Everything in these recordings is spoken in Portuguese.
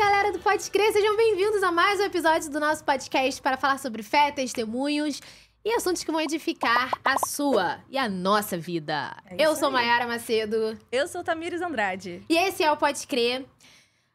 galera do Pode Crer, sejam bem-vindos a mais um episódio do nosso podcast para falar sobre fé, testemunhos e assuntos que vão edificar a sua e a nossa vida. É eu sou Maiara Macedo. Eu sou Tamires Andrade. E esse é o Pode Crer.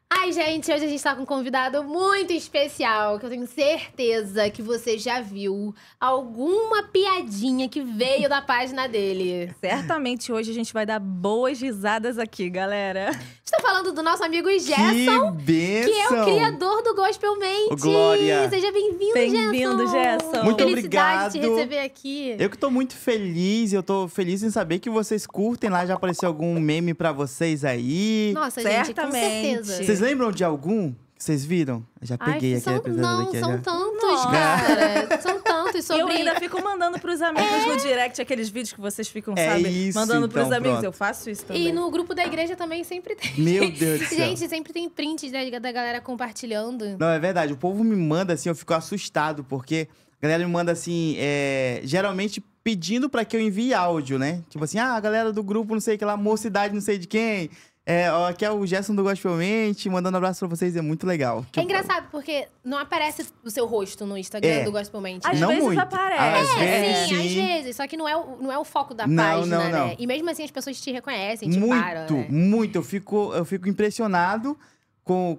Ai, gente, hoje a gente tá com um convidado muito especial, que eu tenho certeza que você já viu alguma piadinha que veio da página dele. Certamente hoje a gente vai dar boas risadas aqui, galera. Estou tá falando do nosso amigo Gerson, que, que é o criador do Gospel Mente. Ô, Glória! Seja bem-vindo, bem Gerson! Bem-vindo, Gerson! Muito Felicidade obrigado! te receber aqui. Eu que tô muito feliz, eu tô feliz em saber que vocês curtem lá, já apareceu algum meme para vocês aí. Nossa, Certamente. gente, com certeza. Vocês vocês lembram de algum que vocês viram? já peguei Ai, aqui são, a Não, daqui, são já. tantos, Nossa. cara. são tantos sobre... Eu ainda fico mandando pros amigos é. no direct aqueles vídeos que vocês ficam, é sabe? Isso, mandando então, pros amigos. Pronto. Eu faço isso também. E no grupo da igreja também sempre tem. Meu Deus do céu. Gente, sempre tem prints da, né, da galera compartilhando. Não, é verdade. O povo me manda assim, eu fico assustado, porque a galera me manda assim, é... geralmente pedindo para que eu envie áudio, né? Tipo assim, ah, a galera do grupo não sei que lá, mocidade não sei de quem é, ó, aqui é o Gerson do Gospelmente, mandando um abraço pra vocês, é muito legal. É engraçado, porque não aparece o seu rosto no Instagram é. do Gospelmente. Às né? não vezes muito. aparece. Às é, vezes, sim, sim, às vezes. Só que não é o, não é o foco da não, página, não, né? não. né? E mesmo assim as pessoas te reconhecem, te muito, param. Muito, né? muito. Eu fico, eu fico impressionado com,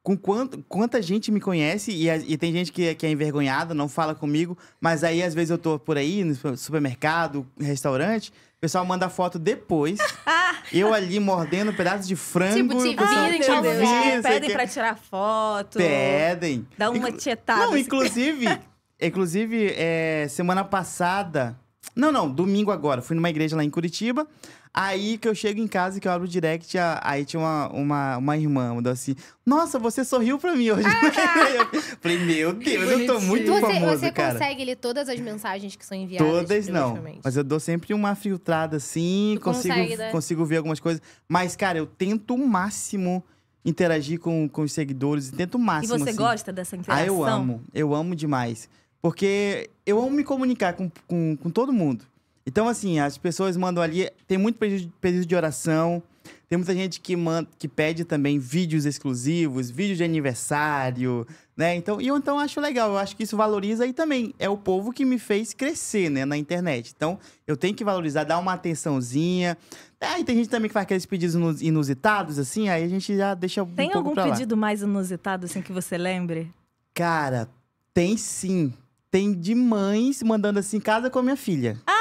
com quanto, quanta gente me conhece e, e tem gente que, que, é envergonhada, não fala comigo, mas aí às vezes eu tô por aí, no supermercado, restaurante, o pessoal manda foto depois. Eu ali mordendo um pedaço de frango. Tipo, te virem, te virem, pedem pra tirar foto. Pedem. Dá uma tietada. Não, assim. inclusive, inclusive é, semana passada... Não, não, domingo agora. Fui numa igreja lá em Curitiba. Aí que eu chego em casa e que eu abro o direct, aí tinha uma, uma, uma irmã, mandou assim: Nossa, você sorriu pra mim hoje. Ah! Tá. eu falei, meu Deus, eu tô muito você, famoso, Você cara. consegue ler todas as mensagens que são enviadas? Todas não, mas eu dou sempre uma filtrada assim, consigo, consegue, né? consigo ver algumas coisas. Mas, cara, eu tento o máximo interagir com, com os seguidores, tento o máximo. E você assim. gosta dessa interação? Ah, eu amo, eu amo demais. Porque eu amo me comunicar com, com, com todo mundo. Então, assim, as pessoas mandam ali. Tem muito pedido, de oração. Tem muita gente que, manda, que pede também vídeos exclusivos, vídeos de aniversário, né? Então, e eu então acho legal, eu acho que isso valoriza e também é o povo que me fez crescer, né, na internet. Então, eu tenho que valorizar, dar uma atençãozinha. Aí é, tem gente também que faz aqueles pedidos inusitados, assim, aí a gente já deixa um Tem algum pedido lá. mais inusitado, assim, que você lembre? Cara, tem sim. Tem de mães mandando assim, casa com a minha filha. Ah!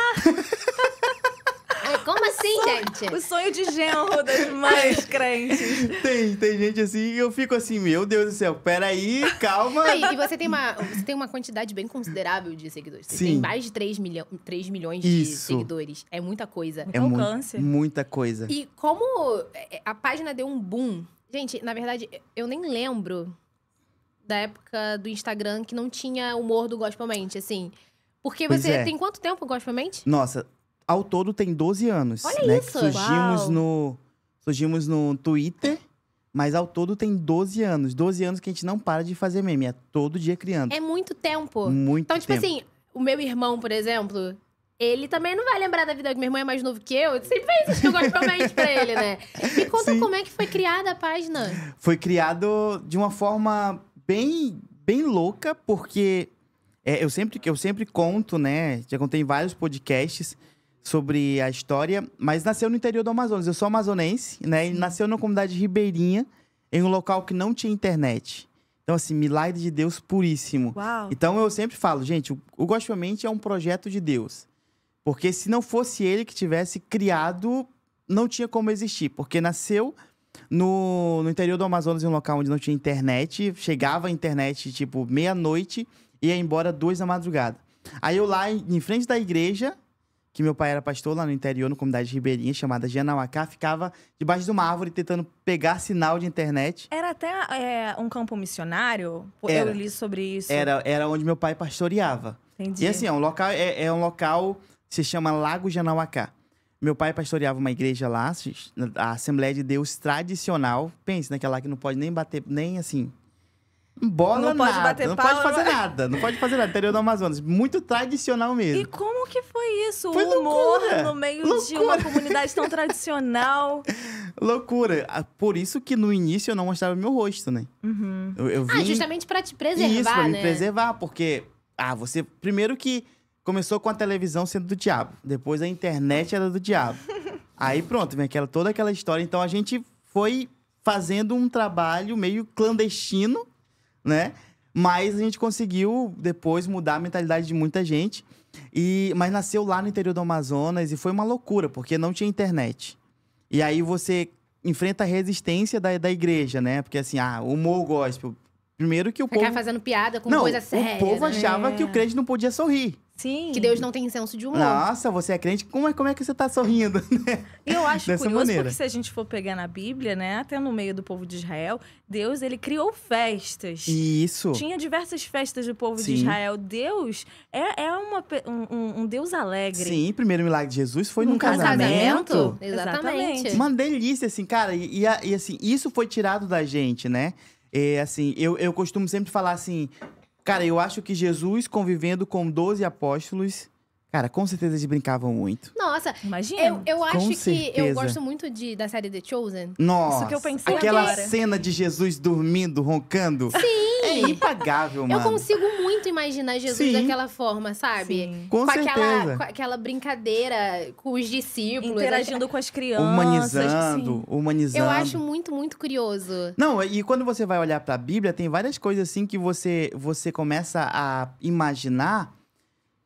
É, como assim, gente? O sonho de genro das mais crentes. Tem, tem gente assim que eu fico assim, meu Deus do céu, peraí, calma. Aí, e você tem, uma, você tem uma quantidade bem considerável de seguidores. Você Sim. tem mais de 3, milho, 3 milhões Isso. de seguidores. É muita coisa. É alcance. Mu muita coisa. E como é, é, a página deu um boom. Gente, na verdade, eu nem lembro da época do Instagram que não tinha humor do Gospel Mente, assim. Porque pois você é. tem quanto tempo gospelmente? Nossa, ao todo tem 12 anos. Olha né, isso! surgimos no surgimos no Twitter, mas ao todo tem 12 anos. 12 anos que a gente não para de fazer meme, é todo dia criando. É muito tempo. Muito Então, tipo tempo. assim, o meu irmão, por exemplo, ele também não vai lembrar da vida que meu irmão é mais novo que eu. eu sempre fez isso que eu gosto realmente pra ele, né? Me conta Sim. como é que foi criada a página. Foi criado de uma forma bem, bem louca, porque é, eu, sempre, eu sempre conto, né? Já contei em vários podcasts sobre a história, mas nasceu no interior do Amazonas. Eu sou amazonense, né? E nasceu numa comunidade ribeirinha, em um local que não tinha internet. Então, assim, milagre de Deus puríssimo. Uau. Então, eu sempre falo, gente, o, o é um projeto de Deus. Porque se não fosse ele que tivesse criado, não tinha como existir. Porque nasceu no, no interior do Amazonas, em um local onde não tinha internet. Chegava a internet, tipo, meia-noite e ia embora duas da madrugada. Aí eu lá em frente da igreja, que meu pai era pastor lá no interior, na comunidade ribeirinha, chamada Janauacá, ficava debaixo de uma árvore tentando pegar sinal de internet. Era até é, um campo missionário? Era. Eu li sobre isso. Era, era onde meu pai pastoreava. Entendi. E assim, é um local, é, é um local se chama Lago Janauacá. Meu pai pastoreava uma igreja lá, a Assembleia de Deus tradicional. Pense naquela que não pode nem bater, nem assim, Bola não nada, pode bater não pode fazer não... Né? nada, não pode fazer nada. Interior do Amazonas, muito tradicional mesmo. E como que foi isso? Foi humor loucura. no meio loucura. de uma comunidade tão tradicional. loucura. Ah, por isso que no início eu não mostrava meu rosto, né? Uhum. Eu, eu ah, vim... Ah, justamente para te preservar, isso, pra né? me preservar, porque... Ah, você... Primeiro que começou com a televisão sendo do diabo. Depois a internet era do diabo. Aí pronto, vem aquela, toda aquela história. Então a gente foi fazendo um trabalho meio clandestino né? Mas a gente conseguiu depois mudar a mentalidade de muita gente. E, mas nasceu lá no interior do Amazonas e foi uma loucura, porque não tinha internet. E aí você enfrenta a resistência da, da igreja, né? Porque assim, ah, humor gospel. Primeiro que o Ficar povo... fazendo piada com não, coisa séria. o povo achava né? que o crente não podia sorrir. Sim. Que Deus não tem senso de humor. Nossa, você é crente, como é, como é que você está sorrindo, né? eu acho Dessa curioso, maneira. porque se a gente for pegar na Bíblia, né, até no meio do povo de Israel, Deus, ele criou festas. Isso. Tinha diversas festas do povo Sim. de Israel. Deus é, é uma, um, um, Deus alegre. Sim, o primeiro milagre de Jesus foi num casamento. casamento. Exatamente. Uma delícia, assim, cara. E, e assim, isso foi tirado da gente, né? É, assim, eu, eu costumo sempre falar assim, Cara, eu acho que Jesus convivendo com 12 apóstolos Cara, com certeza eles brincavam muito. Nossa, imagina. Eu, eu acho com que certeza. eu gosto muito de, da série The Chosen. Nossa, Isso que eu pensei aquela agora. cena de Jesus dormindo, roncando. Sim! É impagável, mano. Eu consigo muito imaginar Jesus Sim. daquela forma, sabe? Sim. Com, com certeza. Aquela, com aquela brincadeira com os discípulos. Interagindo com as crianças. Humanizando, humanizando. Eu acho muito, muito curioso. Não, e quando você vai olhar pra Bíblia, tem várias coisas assim que você, você começa a imaginar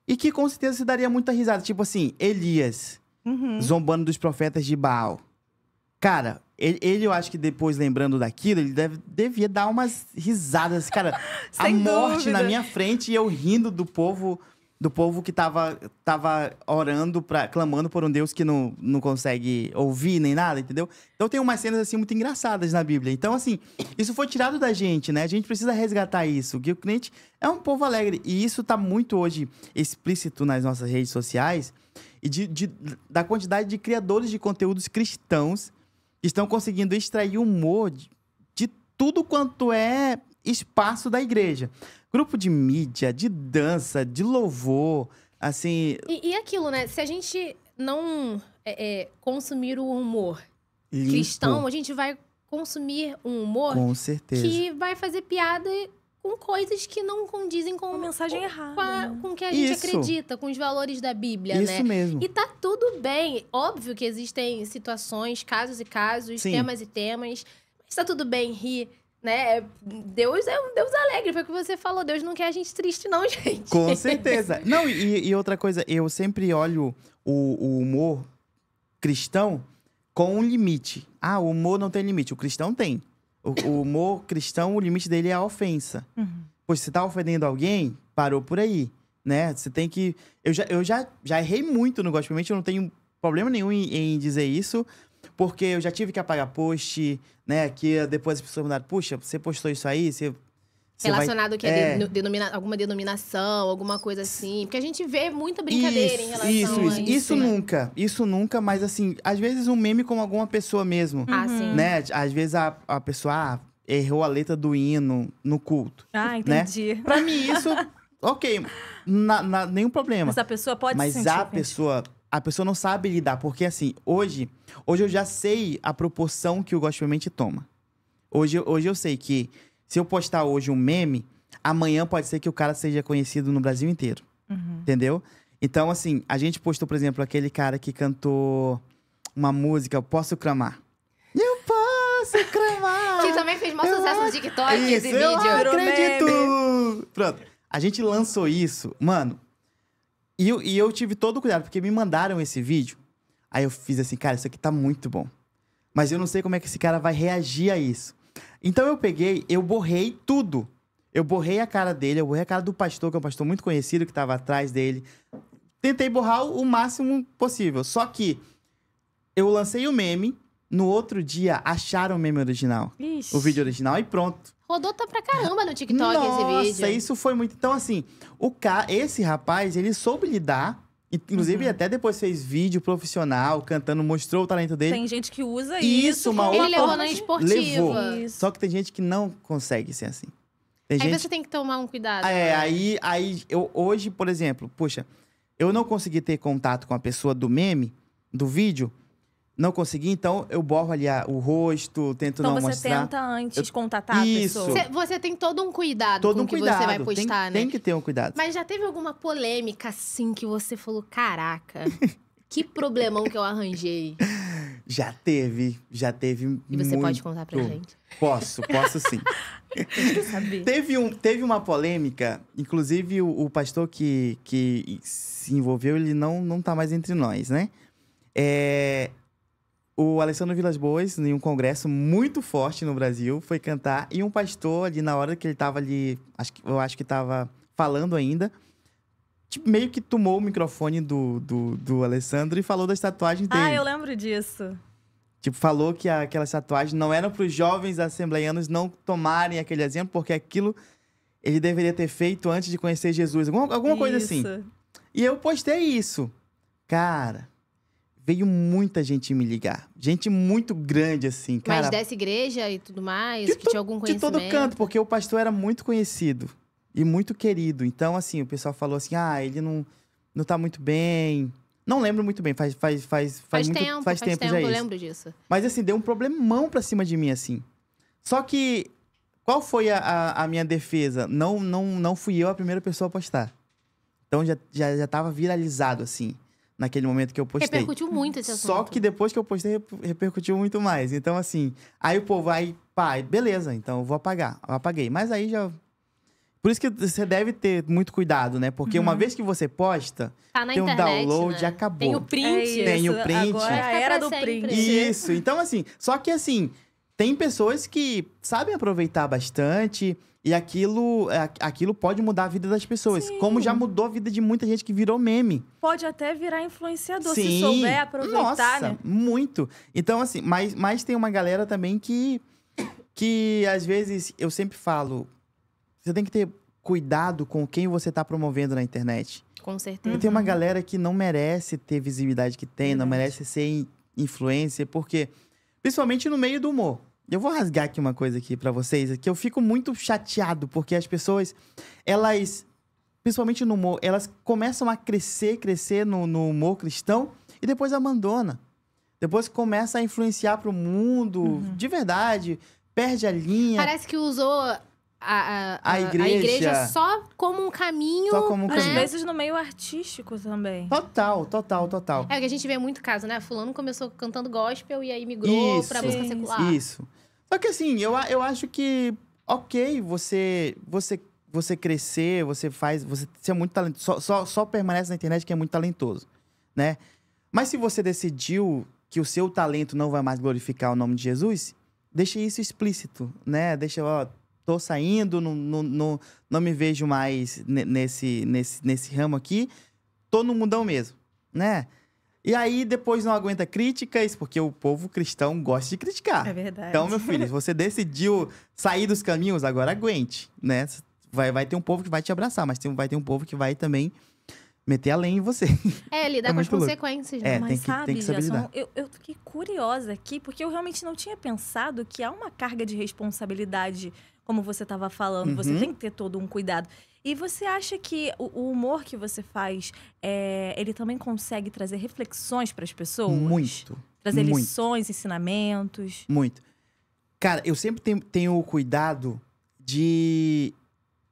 e que com certeza se daria muita risada. Tipo assim, Elias uhum. zombando dos profetas de Baal. Cara, ele, ele, eu acho que depois, lembrando daquilo, ele deve, devia dar umas risadas. Cara, a morte dúvida. na minha frente e eu rindo do povo do povo que tava, tava orando, pra, clamando por um Deus que não, não consegue ouvir nem nada, entendeu? Então tem umas cenas assim muito engraçadas na Bíblia. Então, assim, isso foi tirado da gente, né? A gente precisa resgatar isso. Que o crente é um povo alegre. E isso tá muito hoje explícito nas nossas redes sociais e de, de da quantidade de criadores de conteúdos cristãos que estão conseguindo extrair humor de, de tudo quanto é espaço da igreja. Grupo de mídia, de dança, de louvor, assim. E, e aquilo, né? Se a gente não é, é, consumir o humor Limpo. cristão, a gente vai consumir um humor com certeza. que vai fazer piada com coisas que não condizem com uma mensagem com, errada, com, a, né? com que a gente Isso. acredita, com os valores da Bíblia, Isso né? Isso mesmo. E tá tudo bem. Óbvio que existem situações, casos e casos, Sim. temas e temas. Mas tá tudo bem rir né? É, Deus é um Deus alegre, foi o que você falou. Deus não quer a gente triste, não, gente. Com certeza. Não, e, e outra coisa, eu sempre olho o, o, humor cristão com um limite. Ah, o humor não tem limite, o cristão tem. O, o humor cristão, o limite dele é a ofensa. Uhum. Pois se tá ofendendo alguém, parou por aí, né? Você tem que... Eu já, eu já, já errei muito no gospel, eu não tenho problema nenhum em, em dizer isso, porque eu já tive que apagar post, né? Que depois as pessoas mandaram, puxa, você postou isso aí, você Relacionado vai... que é, é. denomina, alguma denominação, alguma coisa assim. Porque a gente vê muita brincadeira isso, em relação isso, isso. a isso. Isso né? nunca, isso nunca, mas assim, às vezes um meme com alguma pessoa mesmo. Ah, uhum. sim. Né? Às vezes a, a pessoa ah, errou a letra do hino no culto. Ah, né? entendi. Né? Pra mim, isso, ok, na, na, nenhum problema. Mas a pessoa pode Mas a pessoa a pessoa não sabe lidar, porque assim, hoje, hoje eu já sei a proporção que o gospel mente toma. Hoje, hoje eu sei que se eu postar hoje um meme, amanhã pode ser que o cara seja conhecido no Brasil inteiro. Uhum. Entendeu? Então, assim, a gente postou, por exemplo, aquele cara que cantou uma música, Eu Posso Cramar. Eu posso cramar! que também fez maior sucesso no TikTok isso, vídeo. Eu acredito! Pronto. A gente lançou isso, mano, e, eu, e eu tive todo o cuidado, porque me mandaram esse vídeo. Aí eu fiz assim, cara, isso aqui tá muito bom. Mas eu não sei como é que esse cara vai reagir a isso. Então eu peguei, eu borrei tudo. Eu borrei a cara dele, eu borrei a cara do pastor, que é um pastor muito conhecido, que estava atrás dele. Tentei borrar o máximo possível. Só que eu lancei o meme, no outro dia acharam o meme original. Ixi. O vídeo original e pronto. Rodou tá pra caramba no TikTok Nossa, esse vídeo. Nossa, isso foi muito. Então, assim, o ca... esse rapaz, ele soube lidar. Inclusive, uhum. até depois fez vídeo profissional, cantando, mostrou o talento dele. Tem gente que usa isso. Isso, uma outra Ele levou forma na esportiva. Levou. Só que tem gente que não consegue ser assim. Tem aí gente... você tem que tomar um cuidado. É, né? aí, aí eu, hoje, por exemplo, puxa, eu não consegui ter contato com a pessoa do meme, do vídeo, não consegui, então eu borro ali a, o rosto, tento então não mostrar. Então você tenta antes eu... contatar Isso. a pessoa. Você, você tem todo um cuidado todo com um que cuidado. você vai postar, tem, né? Tem que ter um cuidado. Mas já teve alguma polêmica assim que você falou, caraca, que problemão que eu arranjei? Já teve, já teve E você muito... pode contar pra gente? Posso, posso sim. saber. Teve, um, teve uma polêmica, inclusive o, o, pastor que, que se envolveu, ele não, não tá mais entre nós, né? É, o Alessandro Vilas Boas, em um congresso muito forte no Brasil, foi cantar e um pastor ali na hora que ele estava ali, acho que, eu acho que estava falando ainda, tipo, meio que tomou o microfone do, do, do Alessandro e falou das tatuagens ah, dele. Ah, eu lembro disso. Tipo, falou que aquelas tatuagens não eram para os jovens assembleianos não tomarem aquele exemplo, porque aquilo ele deveria ter feito antes de conhecer Jesus. Alguma, alguma coisa assim. E eu postei isso. Cara, veio muita gente me ligar. Gente muito grande, assim, cara. Mas dessa igreja e tudo mais, de que to, tinha algum conhecimento? De todo canto, porque o pastor era muito conhecido e muito querido. Então, assim, o pessoal falou assim, ah, ele não, não tá muito bem... Não lembro muito bem, faz faz faz faz, faz muito, tempo, faz, faz tempo, tempo já eu isso. lembro disso. Mas assim, deu um problemão pra cima de mim assim. Só que qual foi a, a, a minha defesa? Não não não fui eu a primeira pessoa a postar. Então já já, já tava viralizado assim naquele momento que eu postei. Repercutiu muito esse assunto. Só que depois que eu postei, repercutiu muito mais. Então, assim, aí o povo, vai pá, beleza, então eu vou apagar. Eu apaguei. Mas aí já. Por isso que você deve ter muito cuidado, né? Porque uhum. uma vez que você posta, tá tem internet, um download, né? acabou. Tem o print. É tem o print. Agora era do print. Isso. Então, assim, só que assim, tem pessoas que sabem aproveitar bastante e aquilo, é, aquilo pode mudar a vida das pessoas. Sim. Como já mudou a vida de muita gente que virou meme. Pode até virar influenciador, Sim. se souber aproveitar, Nossa, né? muito. Então, assim, mas, mas tem uma galera também que, que às vezes, eu sempre falo, você tem que ter cuidado com quem você está promovendo na internet. Com certeza. E Tem uma uhum. galera que não merece ter visibilidade que tem, Verdade. não merece ser influencer, porque... quê? Principalmente no meio do humor. Eu vou rasgar aqui uma coisa aqui para vocês, é que eu fico muito chateado, porque as pessoas, elas, principalmente no humor, elas começam a crescer, crescer no, no humor cristão e depois abandona. Depois começa a influenciar pro mundo, uhum. de verdade, perde a linha. Parece que usou a, a, a, igreja. a, igreja. só como um caminho. Só como um né? caminho. Às vezes no meio artístico também. Total, total, total. É que a gente vê muito caso, né? Fulano começou cantando gospel e aí migrou isso, pra música secular. Isso. Só que assim, eu, eu acho que, ok, você, você, você crescer, você faz. Você, você é muito talentoso. Só, só, só permanece na internet quem é muito talentoso, né? Mas se você decidiu que o seu talento não vai mais glorificar o nome de Jesus, deixe isso explícito, né? Deixa, ó, tô saindo, não, não, não, não me vejo mais nesse, nesse, nesse ramo aqui, tô no mundão mesmo, né? E aí depois não aguenta críticas, porque o povo cristão gosta de criticar. É verdade. Então, meu filho, se você decidiu sair dos caminhos, agora aguente, né? Vai, vai ter um povo que vai te abraçar, mas tem, vai ter um povo que vai também meter além em você. É, lidar é com as louco. consequências, né? É, Mas tem que, sabe, tem que Gerson, eu, eu fiquei curiosa aqui, porque eu realmente não tinha pensado que há uma carga de responsabilidade como você estava falando, uhum. você tem que ter todo um cuidado. E você acha que o, o humor que você faz, é, ele também consegue trazer reflexões para as pessoas? Muito. Trazer muito. lições, ensinamentos? Muito. Cara, eu sempre tenho, o cuidado de,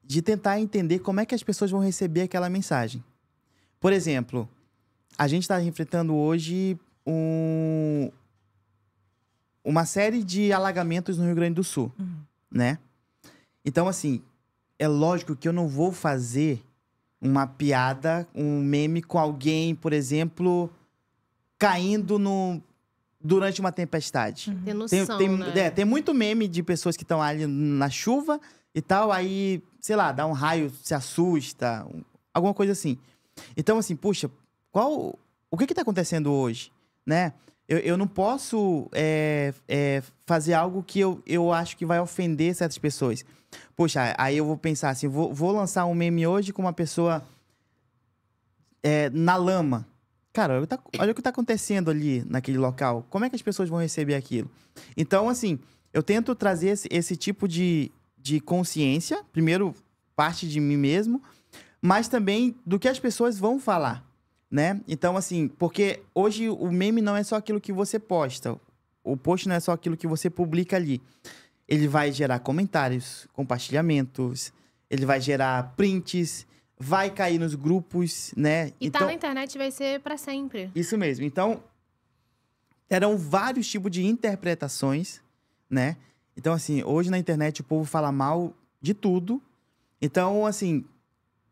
de tentar entender como é que as pessoas vão receber aquela mensagem. Por exemplo, a gente está enfrentando hoje um, uma série de alagamentos no Rio Grande do Sul, uhum. né? Então, assim, é lógico que eu não vou fazer uma piada, um meme com alguém, por exemplo, caindo no durante uma tempestade. Uhum. Tem noção, tem, tem, né? é, tem muito meme de pessoas que estão ali na chuva e tal, aí, sei lá, dá um raio, se assusta, alguma coisa assim. Então, assim, puxa, qual. O que está acontecendo hoje? Né? Eu, eu não posso é, é, fazer algo que eu, eu acho que vai ofender certas pessoas. Poxa, aí eu vou pensar assim, vou, vou lançar um meme hoje com uma pessoa é, na lama. Cara, olha o, tá, olha o que tá acontecendo ali naquele local. Como é que as pessoas vão receber aquilo? Então, assim, eu tento trazer esse, esse tipo de, de consciência, primeiro parte de mim mesmo, mas também do que as pessoas vão falar, né? Então, assim, porque hoje o meme não é só aquilo que você posta, o post não é só aquilo que você publica ali ele vai gerar comentários, compartilhamentos, ele vai gerar prints, vai cair nos grupos, né? E tá então, tá na internet vai ser para sempre. Isso mesmo. Então, eram vários tipos de interpretações, né? Então, assim, hoje na internet o povo fala mal de tudo. Então, assim,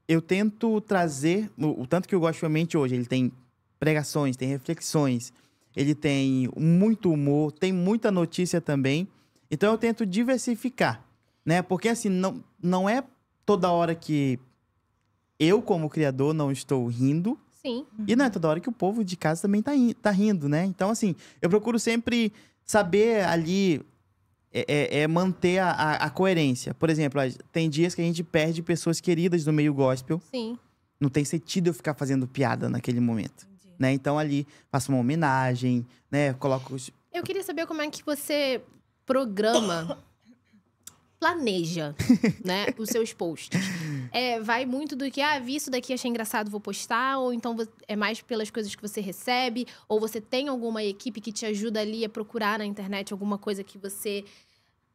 eu tento trazer. O, o tanto que eu gosto de hoje, ele tem pregações, tem reflexões, ele tem muito humor, tem muita notícia também. Então eu tento diversificar, né? Porque assim, não, não é toda hora que eu, como criador, não estou rindo. Sim. E não é toda hora que o povo de casa também tá, tá rindo, né? Então, assim, eu procuro sempre saber ali é, é, é, manter a, a, a, coerência. Por exemplo, tem dias que a gente perde pessoas queridas no meio gospel. Sim. Não tem sentido eu ficar fazendo piada naquele momento. Entendi. Né? Então ali faço uma homenagem, né? Coloco os... Eu queria saber como é que você programa. planeja, né, os seus posts. É, vai muito do que, ah, vi isso daqui, achei engraçado, vou postar, ou então é mais pelas coisas que você recebe, ou você tem alguma equipe que te ajuda ali a procurar na internet alguma coisa que você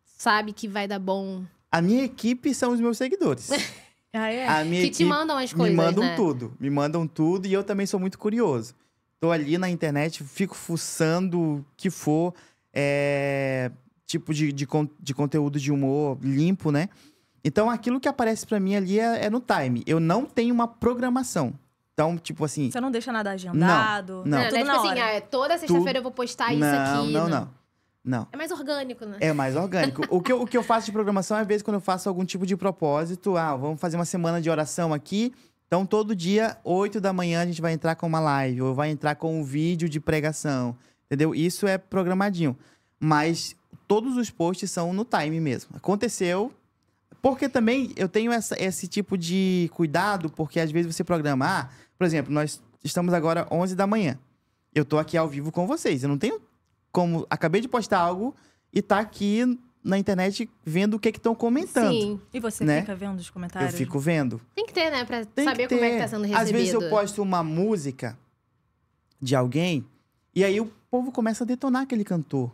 sabe que vai dar bom. A minha equipe são os meus seguidores. ah, é? A minha que te mandam as coisas, Me mandam né? tudo, me mandam tudo e eu também sou muito curioso. Tô ali na internet, fico fuçando o que for, é tipo de, de, de conteúdo de humor limpo, né? Então, aquilo que aparece para mim ali é, é, no time. Eu não tenho uma programação. Então, tipo assim... Você não deixa nada agendado? Não, não. não, né? tipo não assim, ah, é tipo assim, ah, toda sexta-feira eu vou postar não, isso aqui. Não, não, né? não. Não. É mais orgânico, né? É mais orgânico. o, que eu, o que eu faço de programação é, às vezes, quando eu faço algum tipo de propósito. Ah, vamos fazer uma semana de oração aqui. Então, todo dia, 8 da manhã, a gente vai entrar com uma live. Ou vai entrar com um vídeo de pregação. Entendeu? Isso é programadinho. Mas todos os posts são no time mesmo. Aconteceu. Porque também eu tenho essa, esse tipo de cuidado, porque às vezes você programa, ah, por exemplo, nós estamos agora 11 da manhã. Eu tô aqui ao vivo com vocês. Eu não tenho como. Acabei de postar algo e tá aqui na internet vendo o que é estão comentando. Sim. E você né? fica vendo os comentários? Eu fico vendo. Tem que ter, né? Pra Tem saber como é que tá sendo recebido. Às vezes eu posto uma música de alguém e aí o povo começa a detonar aquele cantor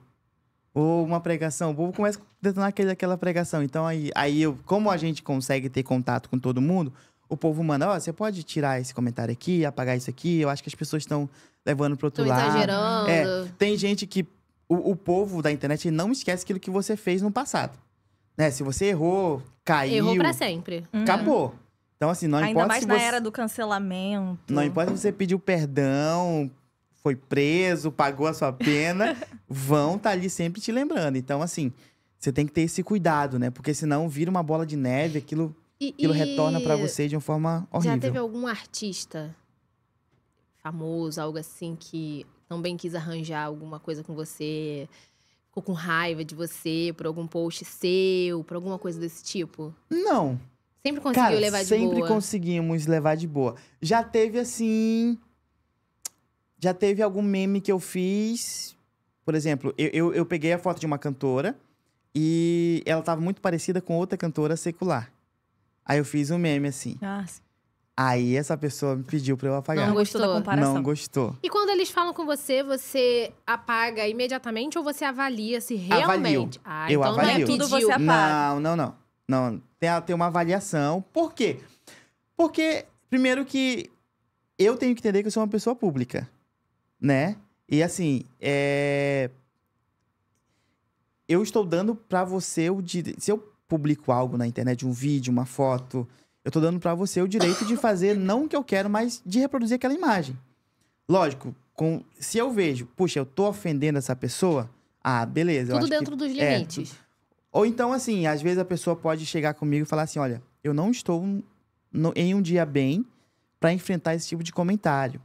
ou uma pregação, o povo começa a detonar aquele, aquela pregação. Então aí, aí eu, como a gente consegue ter contato com todo mundo, o povo manda, ó, oh, você pode tirar esse comentário aqui, apagar isso aqui. Eu acho que as pessoas estão levando pro outro Tô lado. Exagerando. É, tem gente que o, o povo da internet não esquece aquilo que você fez no passado. Né? Se você errou, caiu. Errou pra sempre. Uhum. Acabou. Então, assim, não Ainda importa. Ainda mais na você... era do cancelamento. Não importa se você pediu perdão, foi preso, pagou a sua pena, vão estar tá ali sempre te lembrando. Então, assim, você tem que ter esse cuidado, né? Porque senão vira uma bola de neve, aquilo, e, aquilo e... retorna para você de uma forma horrível. Já teve algum artista famoso, algo assim, que também quis arranjar alguma coisa com você? Ficou com raiva de você por algum post seu, por alguma coisa desse tipo? Não. Sempre conseguiu Cara, levar de sempre boa? Sempre conseguimos levar de boa. Já teve, assim, já teve algum meme que eu fiz. Por exemplo, eu, eu, eu peguei a foto de uma cantora e ela estava muito parecida com outra cantora secular. Aí eu fiz um meme assim. Nossa. Aí essa pessoa me pediu pra eu apagar. Não gostou da comparação. Não gostou. E quando eles falam com você, você apaga imediatamente ou você avalia se realmente? Avalio. Ah, eu então é avalio. não é tudo você apaga. Não, não, não. Não, tem, tem uma avaliação. Por quê? Porque, primeiro que eu tenho que entender que eu sou uma pessoa pública né? E assim, é... eu estou dando para você o direito. Se eu publico algo na internet, um vídeo, uma foto, eu estou dando para você o direito de fazer não o que eu quero, mas de reproduzir aquela imagem. Lógico, com... se eu vejo, puxa, eu tô ofendendo essa pessoa, ah, beleza. Tudo dentro que... dos é, limites. É... Ou então, assim, às vezes a pessoa pode chegar comigo e falar assim: olha, eu não estou no... em um dia bem para enfrentar esse tipo de comentário.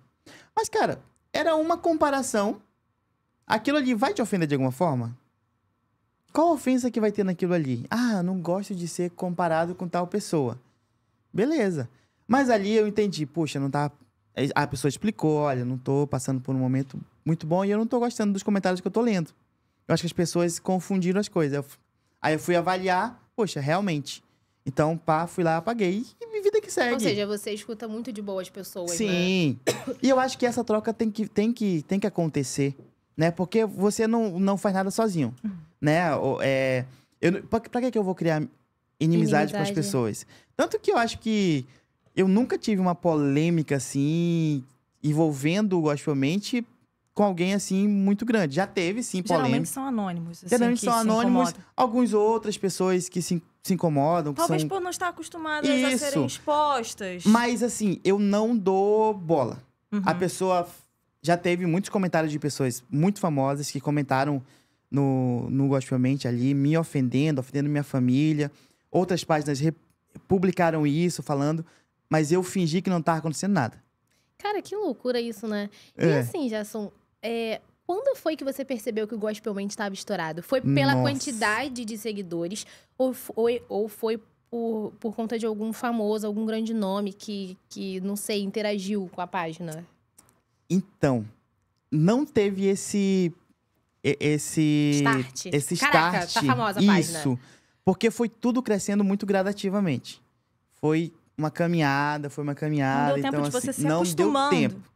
Mas, cara, era uma comparação. Aquilo ali vai te ofender de alguma forma? Qual ofensa que vai ter naquilo ali? Ah, não gosto de ser comparado com tal pessoa. Beleza. Mas ali eu entendi, puxa, não tá. É a pessoa explicou, olha, não tô passando por um momento muito bom e eu não tô gostando dos comentários que eu tô lendo. Eu acho que as pessoas confundiram as coisas. Aí eu fui avaliar, poxa, realmente, então, pá, fui lá, apaguei e minha vida que segue. Ou seja, você escuta muito de boas pessoas, né? Sim. Né? E eu acho que essa troca tem que, tem que, tem que acontecer, né? Porque você não, não faz nada sozinho, uhum. né? é, eu, pra, pra que, que eu vou criar inimizade, inimizade com as pessoas? Tanto que eu acho que eu nunca tive uma polêmica, assim, envolvendo gospelmente com alguém assim muito grande. Já teve sim polêmica. Geralmente são anônimos. Assim, Geralmente são anônimos. Alguns outras pessoas que se se incomodam. Talvez são... por não estar acostumadas Isso. a serem expostas. Mas assim, eu não dou bola. Uhum. A pessoa. Já teve muitos comentários de pessoas muito famosas que comentaram no, no Mente ali, me ofendendo, ofendendo minha família. Outras páginas publicaram isso, falando, mas eu fingi que não estava acontecendo nada. Cara, que loucura isso, né? É. E assim, Gerson, é, quando foi que você percebeu que o Gospel Mente estava estourado? Foi pela Nossa. quantidade de seguidores ou foi, ou foi por, por conta de algum famoso, algum grande nome que, que, não sei, interagiu com a página? Então, não teve esse. Esse. Start. Esse tá start. tá famosa a Isso. página. Porque foi tudo crescendo muito gradativamente. Foi uma caminhada, foi uma caminhada. Não deu tempo então, você assim, se não acostumando. Deu tempo.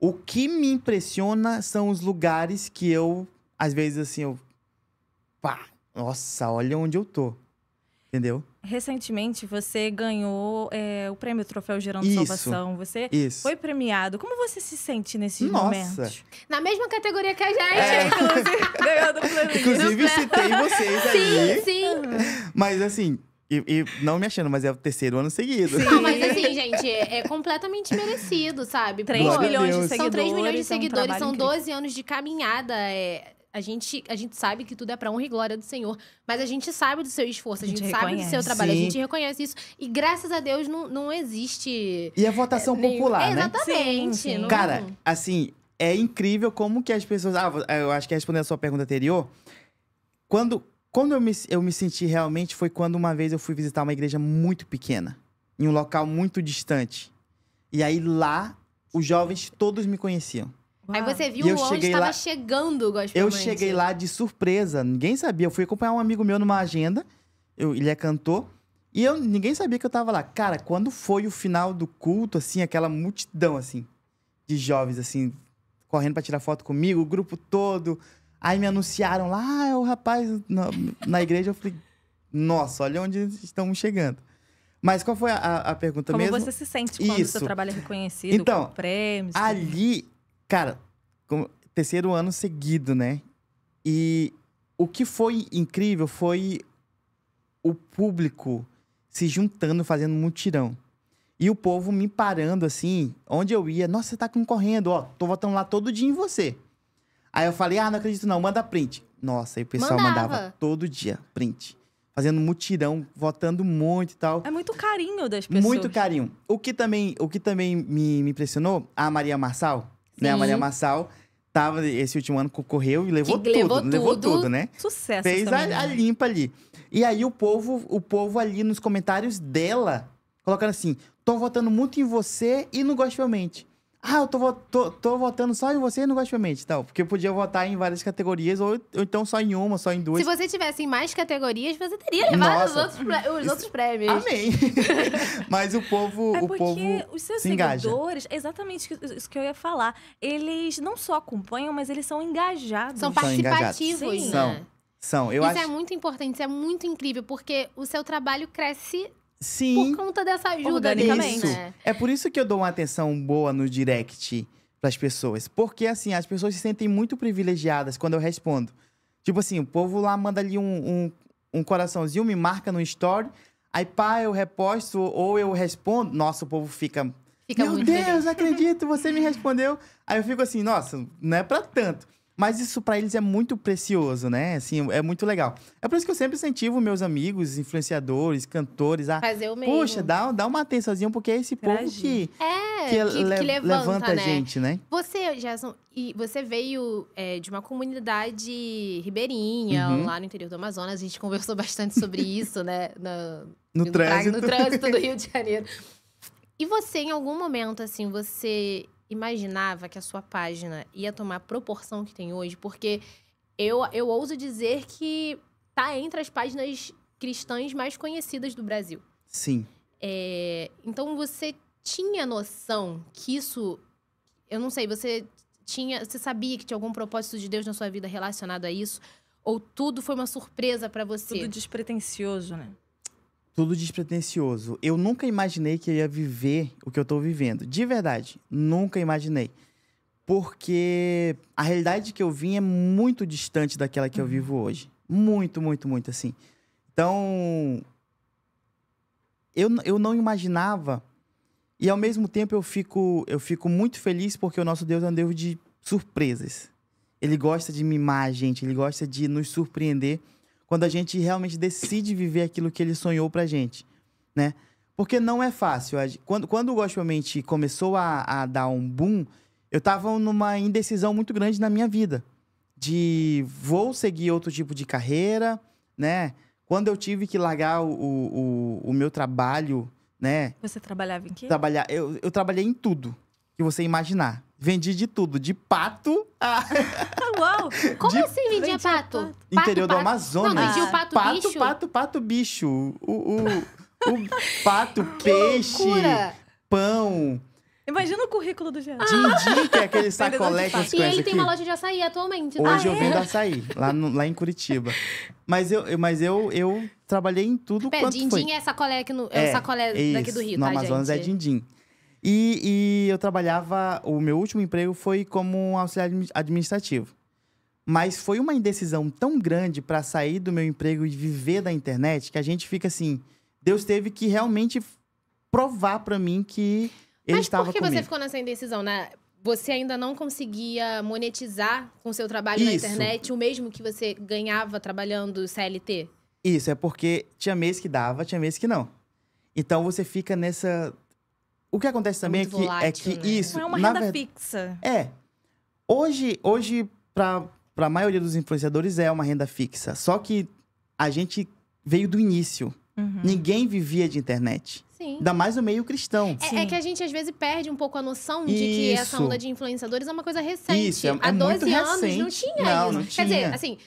O que me impressiona são os lugares que eu, às vezes, assim, eu. Pá, nossa, olha onde eu tô. Entendeu? Recentemente você ganhou é, o prêmio Troféu Gerando isso, Salvação. Você isso. foi premiado. Como você se sente momento? Nossa. Na mesma categoria que a gente, é. inclusive. Inclusive, citei vocês sim, Sim, sim. Mas assim, e, e, não me achando, mas é o terceiro ano seguido. Sim. Não, mas assim, gente, é, é completamente merecido, sabe? 3 milhões de é seguidores. São 3 milhões de seguidores, um são 12 incrível. anos de caminhada. É, a, gente, a gente sabe que tudo é pra honra e glória do Senhor, mas a gente sabe do seu esforço, a gente, a gente sabe do seu trabalho, Sim. a gente reconhece isso. E graças a Deus não, não existe. E a votação é, popular, né? Exatamente. Sim, não... Cara, assim, é incrível como que as pessoas. Ah, eu acho que respondendo a sua pergunta anterior. Quando, quando eu me, eu me senti realmente foi quando uma vez eu fui visitar uma igreja muito pequena, em um local muito distante. E aí lá, os jovens todos me conheciam. Uau. Aí você viu onde estava lá... chegando o Eu cheguei lá de surpresa, ninguém sabia. Eu fui acompanhar um amigo meu numa agenda, eu, ele é cantor, e eu ninguém sabia que eu estava lá. Cara, quando foi o final do culto, assim, aquela multidão, assim, de jovens, assim, correndo para tirar foto comigo, o grupo todo, Aí me anunciaram lá, ah, é o rapaz na, na igreja. Eu falei, nossa, olha onde estamos chegando. Mas qual foi a, a pergunta como mesmo? Como você se sente quando o seu trabalho é reconhecido, então, com prêmios? Ali, cara, terceiro ano seguido, né? E o que foi incrível foi o público se juntando, fazendo mutirão. E o povo me parando assim, onde eu ia, nossa, você tá concorrendo, ó, tô votando lá todo dia em você. Aí eu falei, ah, não acredito não, manda print. Nossa, aí o pessoal mandava, mandava todo dia print. Fazendo mutirão, votando muito e tal. É muito carinho das pessoas. Muito carinho. O que também, o que também me, me impressionou, a Maria Marçal, Sim. né? A Maria Marçal tava, esse último ano concorreu e levou, tudo, levou tudo. Levou tudo, né? Sucesso. Fez também, a, a né? limpa ali. E aí o povo, o povo ali nos comentários dela, colocando assim: tô votando muito em você, e inugostivamente. Ah, eu tô, tô, tô votando só em você e não gosto de mente, então Porque eu podia votar em várias categorias, ou, ou, então só em uma, só em duas. Se você tivesse em mais categorias, você teria levado Nossa. os, outros, os Isso... outros prêmios. Amém. Mas o povo. É o porque povo os seus se seguidores, engaja. exatamente isso que eu ia falar. Eles não só acompanham, mas eles são engajados. São participativos, né? São. São. Eu isso acho... é muito importante, isso é muito incrível, porque o seu trabalho cresce Sim. Por conta dessa ajuda ali também, né? É por isso que eu dou uma atenção boa no direct pras pessoas. Porque, assim, as pessoas se sentem muito privilegiadas quando eu respondo. Tipo assim, o povo lá manda ali um, um, um coraçãozinho, me marca no story. Aí, pá, eu reposto ou eu respondo. Nossa, o povo fica. fica Meu Deus, feliz. acredito, você me respondeu. Aí eu fico assim, nossa, não é pra tanto. Mas isso para eles é muito precioso, né? Assim, é muito legal. É por isso que eu sempre incentivo meus amigos, influenciadores, cantores a fazer o mesmo. Puxa, dá, dá uma atençãozinha porque é esse Tragir. povo que é, que, que, le, que levanta, levanta né? a gente, né? Você, Gerson, e você veio é, de uma comunidade ribeirinha, uhum. lá no interior do Amazonas. A gente conversou bastante sobre isso, né? No, no, no trânsito. no trânsito do Rio de Janeiro. E você, em algum momento, assim, você imaginava que a sua página ia tomar a proporção que tem hoje? Porque eu, eu ouso dizer que tá entre as páginas cristãs mais conhecidas do Brasil. Sim. É, então você tinha noção que isso. Eu não sei, você tinha. Você sabia que tinha algum propósito de Deus na sua vida relacionado a isso? Ou tudo foi uma surpresa para você? Tudo despretensioso, né? tudo despretensioso. Eu nunca imaginei que eu ia viver o que eu tô vivendo. De verdade, nunca imaginei. Porque a realidade que eu vim é muito distante daquela que eu uhum. vivo hoje. Muito, muito, muito assim. Então, eu, eu não imaginava. E ao mesmo tempo eu fico, eu fico muito feliz porque o nosso Deus é um Deus de surpresas. Ele gosta de mimar a gente, ele gosta de nos surpreender. Quando a gente realmente decide viver aquilo que ele sonhou pra gente, né? Porque não é fácil. Quando, quando o Gospel Mente começou a, a dar um boom, eu tava numa indecisão muito grande na minha vida. De vou seguir outro tipo de carreira, né? Quando eu tive que largar o, o, o meu trabalho, né? Você trabalhava em quê? Trabalhar, eu, eu trabalhei em tudo que você imaginar. Vendi de tudo, de pato a. Ah, uau! Como de... assim vendia pato? pato? Interior pato, do Amazonas. Não, vendia o pato, pato bicho. Pato, pato, pato bicho. O, o, o pato, peixe, loucura. pão. Imagina o currículo do Jean. Ah. Dindim, que é aquele sacolé que você conhece E ele aqui. tem uma loja de açaí atualmente. Né? Hoje ah, eu é? vendo açaí, lá, no, lá em Curitiba. Mas eu, mas eu, eu trabalhei em tudo Pé, quanto dindim foi. é sacolé aqui no... É, é o sacolé daqui do Rio, no tá, Amazonas é gente? é dindim. E, e eu trabalhava, o meu último emprego foi como auxiliar administrativo. Mas foi uma indecisão tão grande para sair do meu emprego e viver da internet que a gente fica assim, Deus teve que realmente provar para mim que ele estava comigo. Mas por que você ficou nessa indecisão, né? Você ainda não conseguia monetizar com seu trabalho Isso. na internet o mesmo que você ganhava trabalhando CLT? Isso, é porque tinha mês que dava, tinha mês que não. Então você fica nessa o que acontece também é, é que, volátil, é que né? isso. Não é uma renda verdade, fixa. É. Hoje, hoje para a maioria dos influenciadores, é uma renda fixa. Só que a gente veio do início. Uhum. Ninguém vivia de internet. Sim. Ainda mais no meio cristão. É, é, que a gente, às vezes, perde um pouco a noção de isso. que essa onda de influenciadores é uma coisa recente. Isso, é, Há é 12 anos recente. não tinha não, isso. Não tinha. Quer dizer, assim,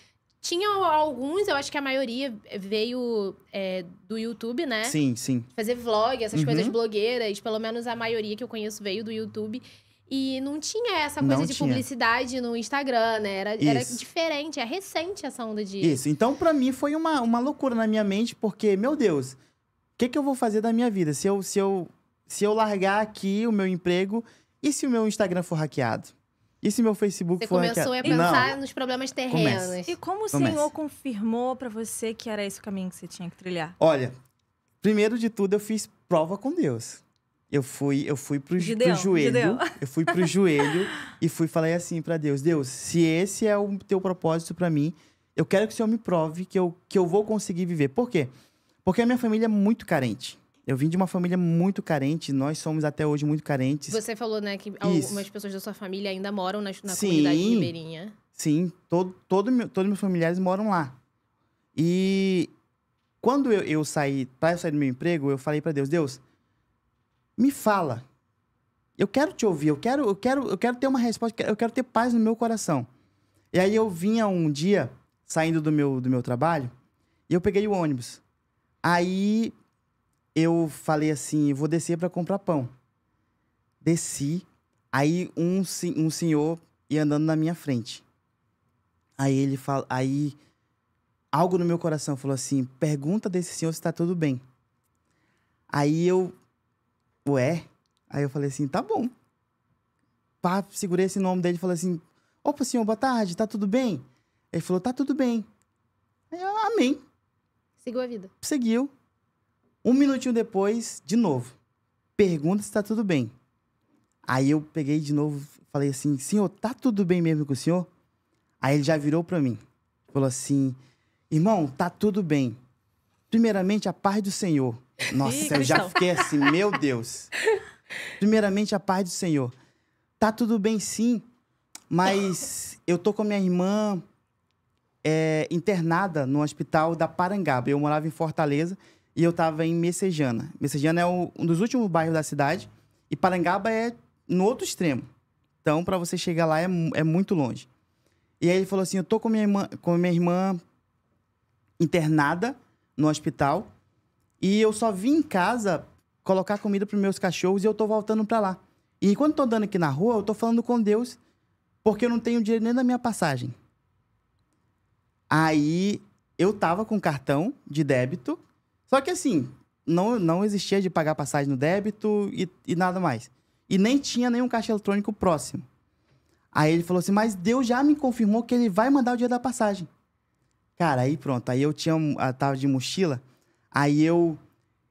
tinha alguns, eu acho que a maioria veio é, do YouTube, né? Sim, sim. Fazer vlog, essas uhum. coisas blogueiras, pelo menos a maioria que eu conheço veio do YouTube. E não tinha essa coisa não de tinha. publicidade no Instagram, né? Era, era diferente, é recente essa onda de. Isso. Então, para mim, foi uma, uma loucura na minha mente, porque, meu Deus, o que, que eu vou fazer da minha vida se eu, se, eu, se eu largar aqui o meu emprego e se o meu Instagram for hackeado? E se meu Facebook você for começou hackeado? a pensar Não. nos problemas terrenos. Comece. E como Comece. o Senhor confirmou para você que era esse o caminho que você tinha que trilhar? Olha, primeiro de tudo eu fiz prova com Deus. Eu fui, eu fui pro, Gideão, pro joelho, Gideão. eu fui pro joelho e fui falei assim para Deus, Deus, se esse é o teu propósito para mim, eu quero que o Senhor me prove que eu, que eu vou conseguir viver. Por quê? Porque a minha família é muito carente. Eu vim de uma família muito carente, nós somos até hoje muito carentes. Você falou, né, que algumas pessoas da sua família ainda moram na, na sim, comunidade ribeirinha. Sim, todo, todo meu, todos meus familiares moram lá. E quando eu, eu saí, para sair do meu emprego, eu falei para Deus, Deus, me fala. Eu quero te ouvir, eu quero, eu quero, eu quero ter uma resposta, eu quero ter paz no meu coração. E aí eu vinha um dia saindo do meu do meu trabalho, e eu peguei o ônibus. Aí eu falei assim, vou descer para comprar pão. Desci, aí um, um senhor ia andando na minha frente. Aí ele fala, aí algo no meu coração falou assim: "Pergunta desse senhor se tá tudo bem". Aí eu ué, aí eu falei assim: "Tá bom". Pá, segurei esse nome dele e falei assim: "Opa, senhor, boa tarde, tá tudo bem?". Ele falou: "Tá tudo bem". Aí eu, amém. Seguiu a vida. Seguiu. Um minutinho depois, de novo. Pergunta se tá tudo bem. Aí eu peguei de novo, falei assim: Senhor, tá tudo bem mesmo com o senhor? Aí ele já virou para mim. Falou assim: Irmão, tá tudo bem. Primeiramente, a paz do Senhor. Nossa, Ih, eu já fiquei assim, meu Deus. Primeiramente, a paz do Senhor. Tá tudo bem, sim, mas eu tô com a minha irmã é, internada no hospital da Parangaba. Eu morava em Fortaleza e eu tava em Messejana. Messejana é o, um dos últimos bairros da cidade e Parangaba é no outro extremo. Então, para você chegar lá é, é muito longe. E aí ele falou assim: Eu tô com minha irmã, com minha irmã internada no hospital e eu só vim em casa colocar comida para meus cachorros e eu tô voltando para lá. E enquanto tô andando aqui na rua, eu tô falando com Deus porque eu não tenho dinheiro nem da minha passagem. Aí eu tava com cartão de débito só que assim, não, não existia de pagar passagem no débito e, e nada mais. E nem tinha nenhum caixa eletrônico próximo. Aí ele falou assim, mas Deus já me confirmou que ele vai mandar o dia da passagem. Cara, aí pronto. Aí eu tinha a tava de mochila. Aí eu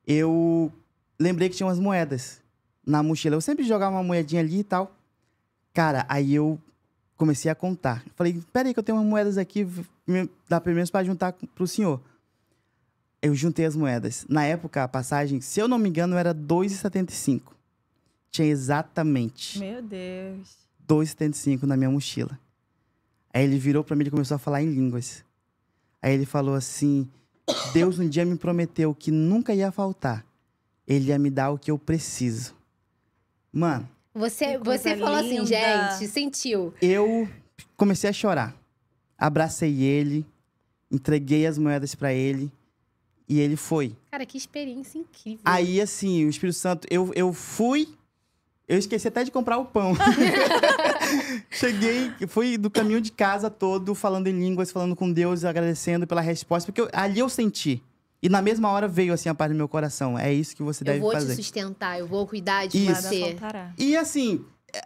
eu lembrei que tinha umas moedas na mochila. Eu sempre jogava uma moedinha ali e tal. Cara, aí eu comecei a contar. Falei, peraí que eu tenho umas moedas aqui, dá pelo menos para juntar pro senhor eu juntei as moedas. Na época, a passagem, se eu não me engano, era 2,75. Tinha exatamente. Meu Deus. 2,75 na minha mochila. Aí ele virou para mim e começou a falar em línguas. Aí ele falou assim: Deus um dia me prometeu que nunca ia faltar. Ele ia me dar o que eu preciso. Mano. Você, você falou assim, gente, sentiu. Eu comecei a chorar. Abracei ele, entreguei as moedas para ele. E ele foi. Cara, que experiência incrível. Aí, assim, o Espírito Santo, eu, eu fui. Eu esqueci até de comprar o pão. Cheguei, fui do caminho de casa todo falando em línguas, falando com Deus, agradecendo pela resposta, porque eu, ali eu senti. E na mesma hora veio assim a paz no meu coração. É isso que você deve fazer. Eu vou te sustentar, eu vou cuidar de isso. você. E assim, é,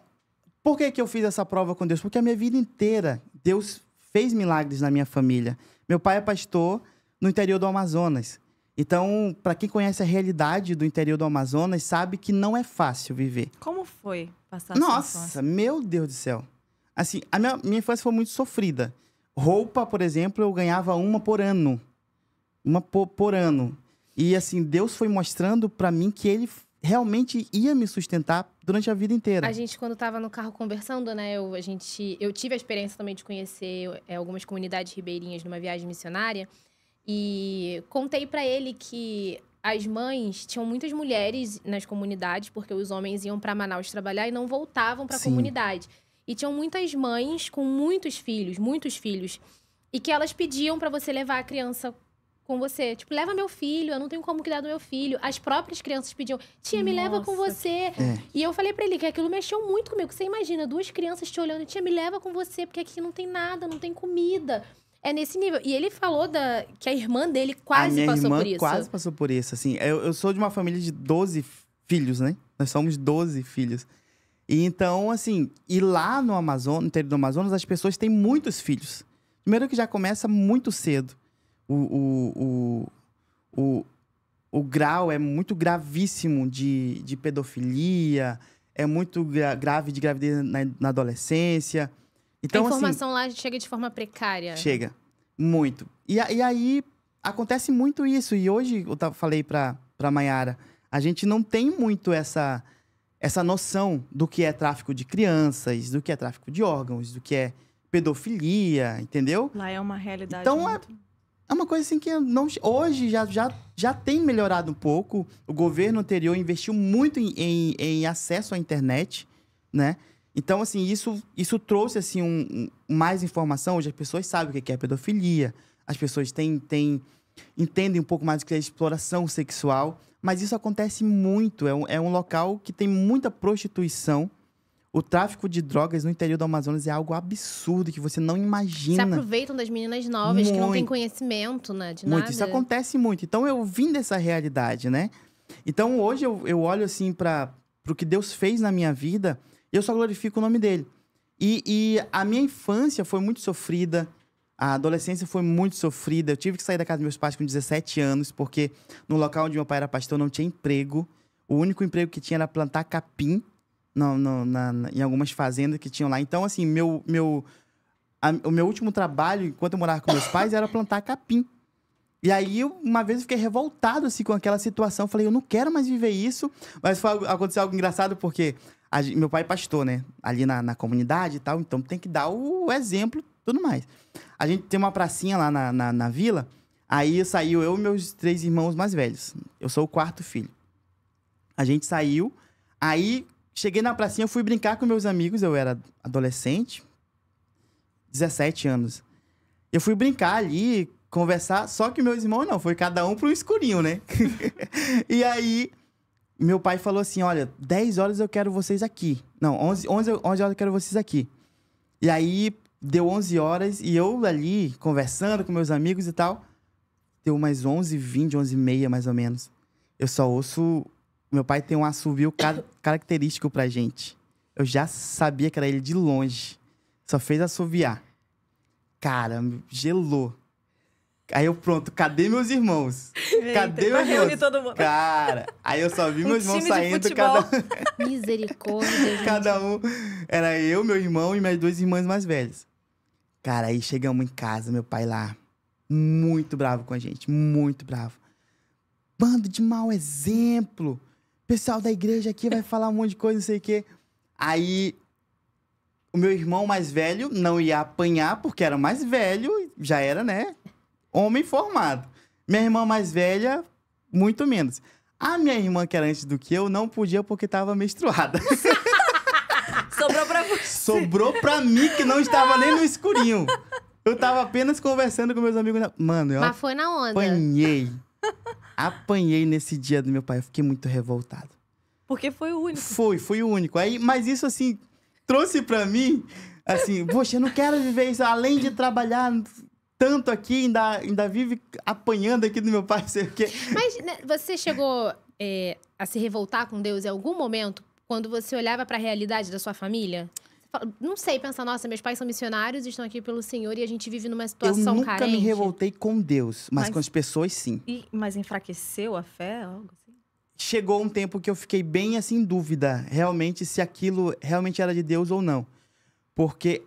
por que, que eu fiz essa prova com Deus? Porque a minha vida inteira, Deus fez milagres na minha família. Meu pai é pastor, no interior do Amazonas. Então, para quem conhece a realidade do interior do Amazonas, sabe que não é fácil viver. Como foi passar Nossa, meu Deus do céu. Assim, a minha, minha infância foi muito sofrida. Roupa, por exemplo, eu ganhava uma por ano. Uma por, por ano. E assim, Deus foi mostrando para mim que ele realmente ia me sustentar durante a vida inteira. A gente, quando estava no carro conversando, né? Eu, a gente, eu tive a experiência também de conhecer é, algumas comunidades ribeirinhas numa viagem missionária. E contei para ele que as mães tinham muitas mulheres nas comunidades, porque os homens iam para Manaus trabalhar e não voltavam para a comunidade. E tinham muitas mães com muitos filhos, muitos filhos, e que elas pediam para você levar a criança com você. Tipo, leva meu filho, eu não tenho como cuidar do meu filho. As próprias crianças pediam, tia, me Nossa. leva com você. É. E eu falei para ele que aquilo mexeu muito comigo. Você imagina, duas crianças te olhando, tia, me leva com você, porque aqui não tem nada, não tem comida. É nesse nível. E ele falou da, que a irmã dele quase a minha passou irmã por isso. Quase passou por isso, assim. Eu, eu sou de uma família de 12 filhos, né? Nós somos 12 filhos. E então, assim, e lá no Amazonas, no interior do Amazonas, as pessoas têm muitos filhos. Primeiro que já começa muito cedo. O, o, o, o, o grau é muito gravíssimo de, de pedofilia, é muito gra grave de gravidez na, na adolescência. Então, a assim, informação assim, lá chega de forma precária. Chega. Muito. E, e aí acontece muito isso. E hoje eu falei pra, pra Mayara, a gente não tem muito essa, essa noção do que é tráfico de crianças, do que é tráfico de órgãos, do que é pedofilia, entendeu? Lá é uma realidade. Então é muito... é, é uma coisa assim que não, hoje já, já, já tem melhorado um pouco. O governo anterior investiu muito em, em, em acesso à internet, né? Então, assim, isso, isso trouxe assim um, um, mais informação. Hoje as pessoas sabem o que é pedofilia, as pessoas têm, têm, entendem um pouco mais o que é exploração sexual, mas isso acontece muito. É um, é um local que tem muita prostituição. O tráfico de drogas no interior do Amazonas é algo absurdo que você não imagina. Se aproveitam das meninas novas muito, que não têm conhecimento né, de muito. nada. Isso acontece muito. Então eu vim dessa realidade, né? Então hoje eu, eu olho assim para o que Deus fez na minha vida eu só glorifico o nome dele. E, e, a minha infância foi muito sofrida, a adolescência foi muito sofrida. Eu tive que sair da casa dos meus pais com 17 anos, porque no local onde meu pai era pastor não tinha emprego. O único emprego que tinha era plantar capim no, no, na, na, em algumas fazendas que tinham lá. Então, assim, meu, meu, a, o meu último trabalho, enquanto eu morava com meus pais, era plantar capim. E aí, uma vez eu fiquei revoltado assim, com aquela situação. Falei, eu não quero mais viver isso. Mas foi, aconteceu algo engraçado, porque a, meu pai é pastor, né? Ali na, na comunidade e tal, então tem que dar o, o exemplo tudo mais. A gente tem uma pracinha lá na, na, na vila, aí saiu eu e meus três irmãos mais velhos. Eu sou o quarto filho. A gente saiu, aí cheguei na pracinha, eu fui brincar com meus amigos, eu era adolescente, 17 anos. Eu fui brincar ali, conversar, só que meus irmãos não, foi cada um pro escurinho, né? e aí meu pai falou assim: olha, 10 horas eu quero vocês aqui. Não, 11, 11, 11 horas eu quero vocês aqui. E aí deu 11 horas e eu ali conversando com meus amigos e tal. Deu umas 11, 20, 11 e meia mais ou menos. Eu só ouço. Meu pai tem um assovio car característico pra gente. Eu já sabia que era ele de longe. Só fez assoviar. Cara, gelou. Aí eu, pronto, cadê meus irmãos? Cadê meus irmãos? todo mundo. Cara, aí eu só vi meus irmãos saindo, cada Misericórdia, Cada um. Era eu, meu irmão e minhas duas irmãs mais velhas. Cara, aí chegamos em casa, meu pai lá, muito bravo com a gente, muito bravo. Bando de mau exemplo. Pessoal da igreja aqui vai falar um monte de coisa, não sei o quê. Aí o meu irmão mais velho não ia apanhar porque era mais velho, já era, né? homem formado. Minha irmã mais velha, muito menos. A minha irmã, que era antes do que eu, não podia porque estava menstruada. Sobrou pra você. Sobrou pra mim, que não estava nem no escurinho. Eu estava apenas conversando com meus amigos. Mano, eu Mas foi na onda. apanhei. Apanhei nesse dia do meu pai. Eu fiquei muito revoltado. Porque foi o único. Foi, foi o único. Aí, mas isso, assim, trouxe pra mim... Assim, poxa, eu não quero viver isso. Além de trabalhar, tanto aqui, ainda, ainda vive apanhando aqui do meu pai, sei o quê. Mas né, você chegou é, a se revoltar com Deus em algum momento, quando você olhava para a realidade da sua família? não sei, pensa, nossa, meus pais são missionários, estão aqui pelo Senhor e a gente vive numa situação Eu nunca carente. me revoltei com Deus, mas, mas com as pessoas, sim. E, mas enfraqueceu a fé? Algo assim? Chegou um tempo que eu fiquei bem assim em dúvida, realmente, se aquilo realmente era de Deus ou não. Porque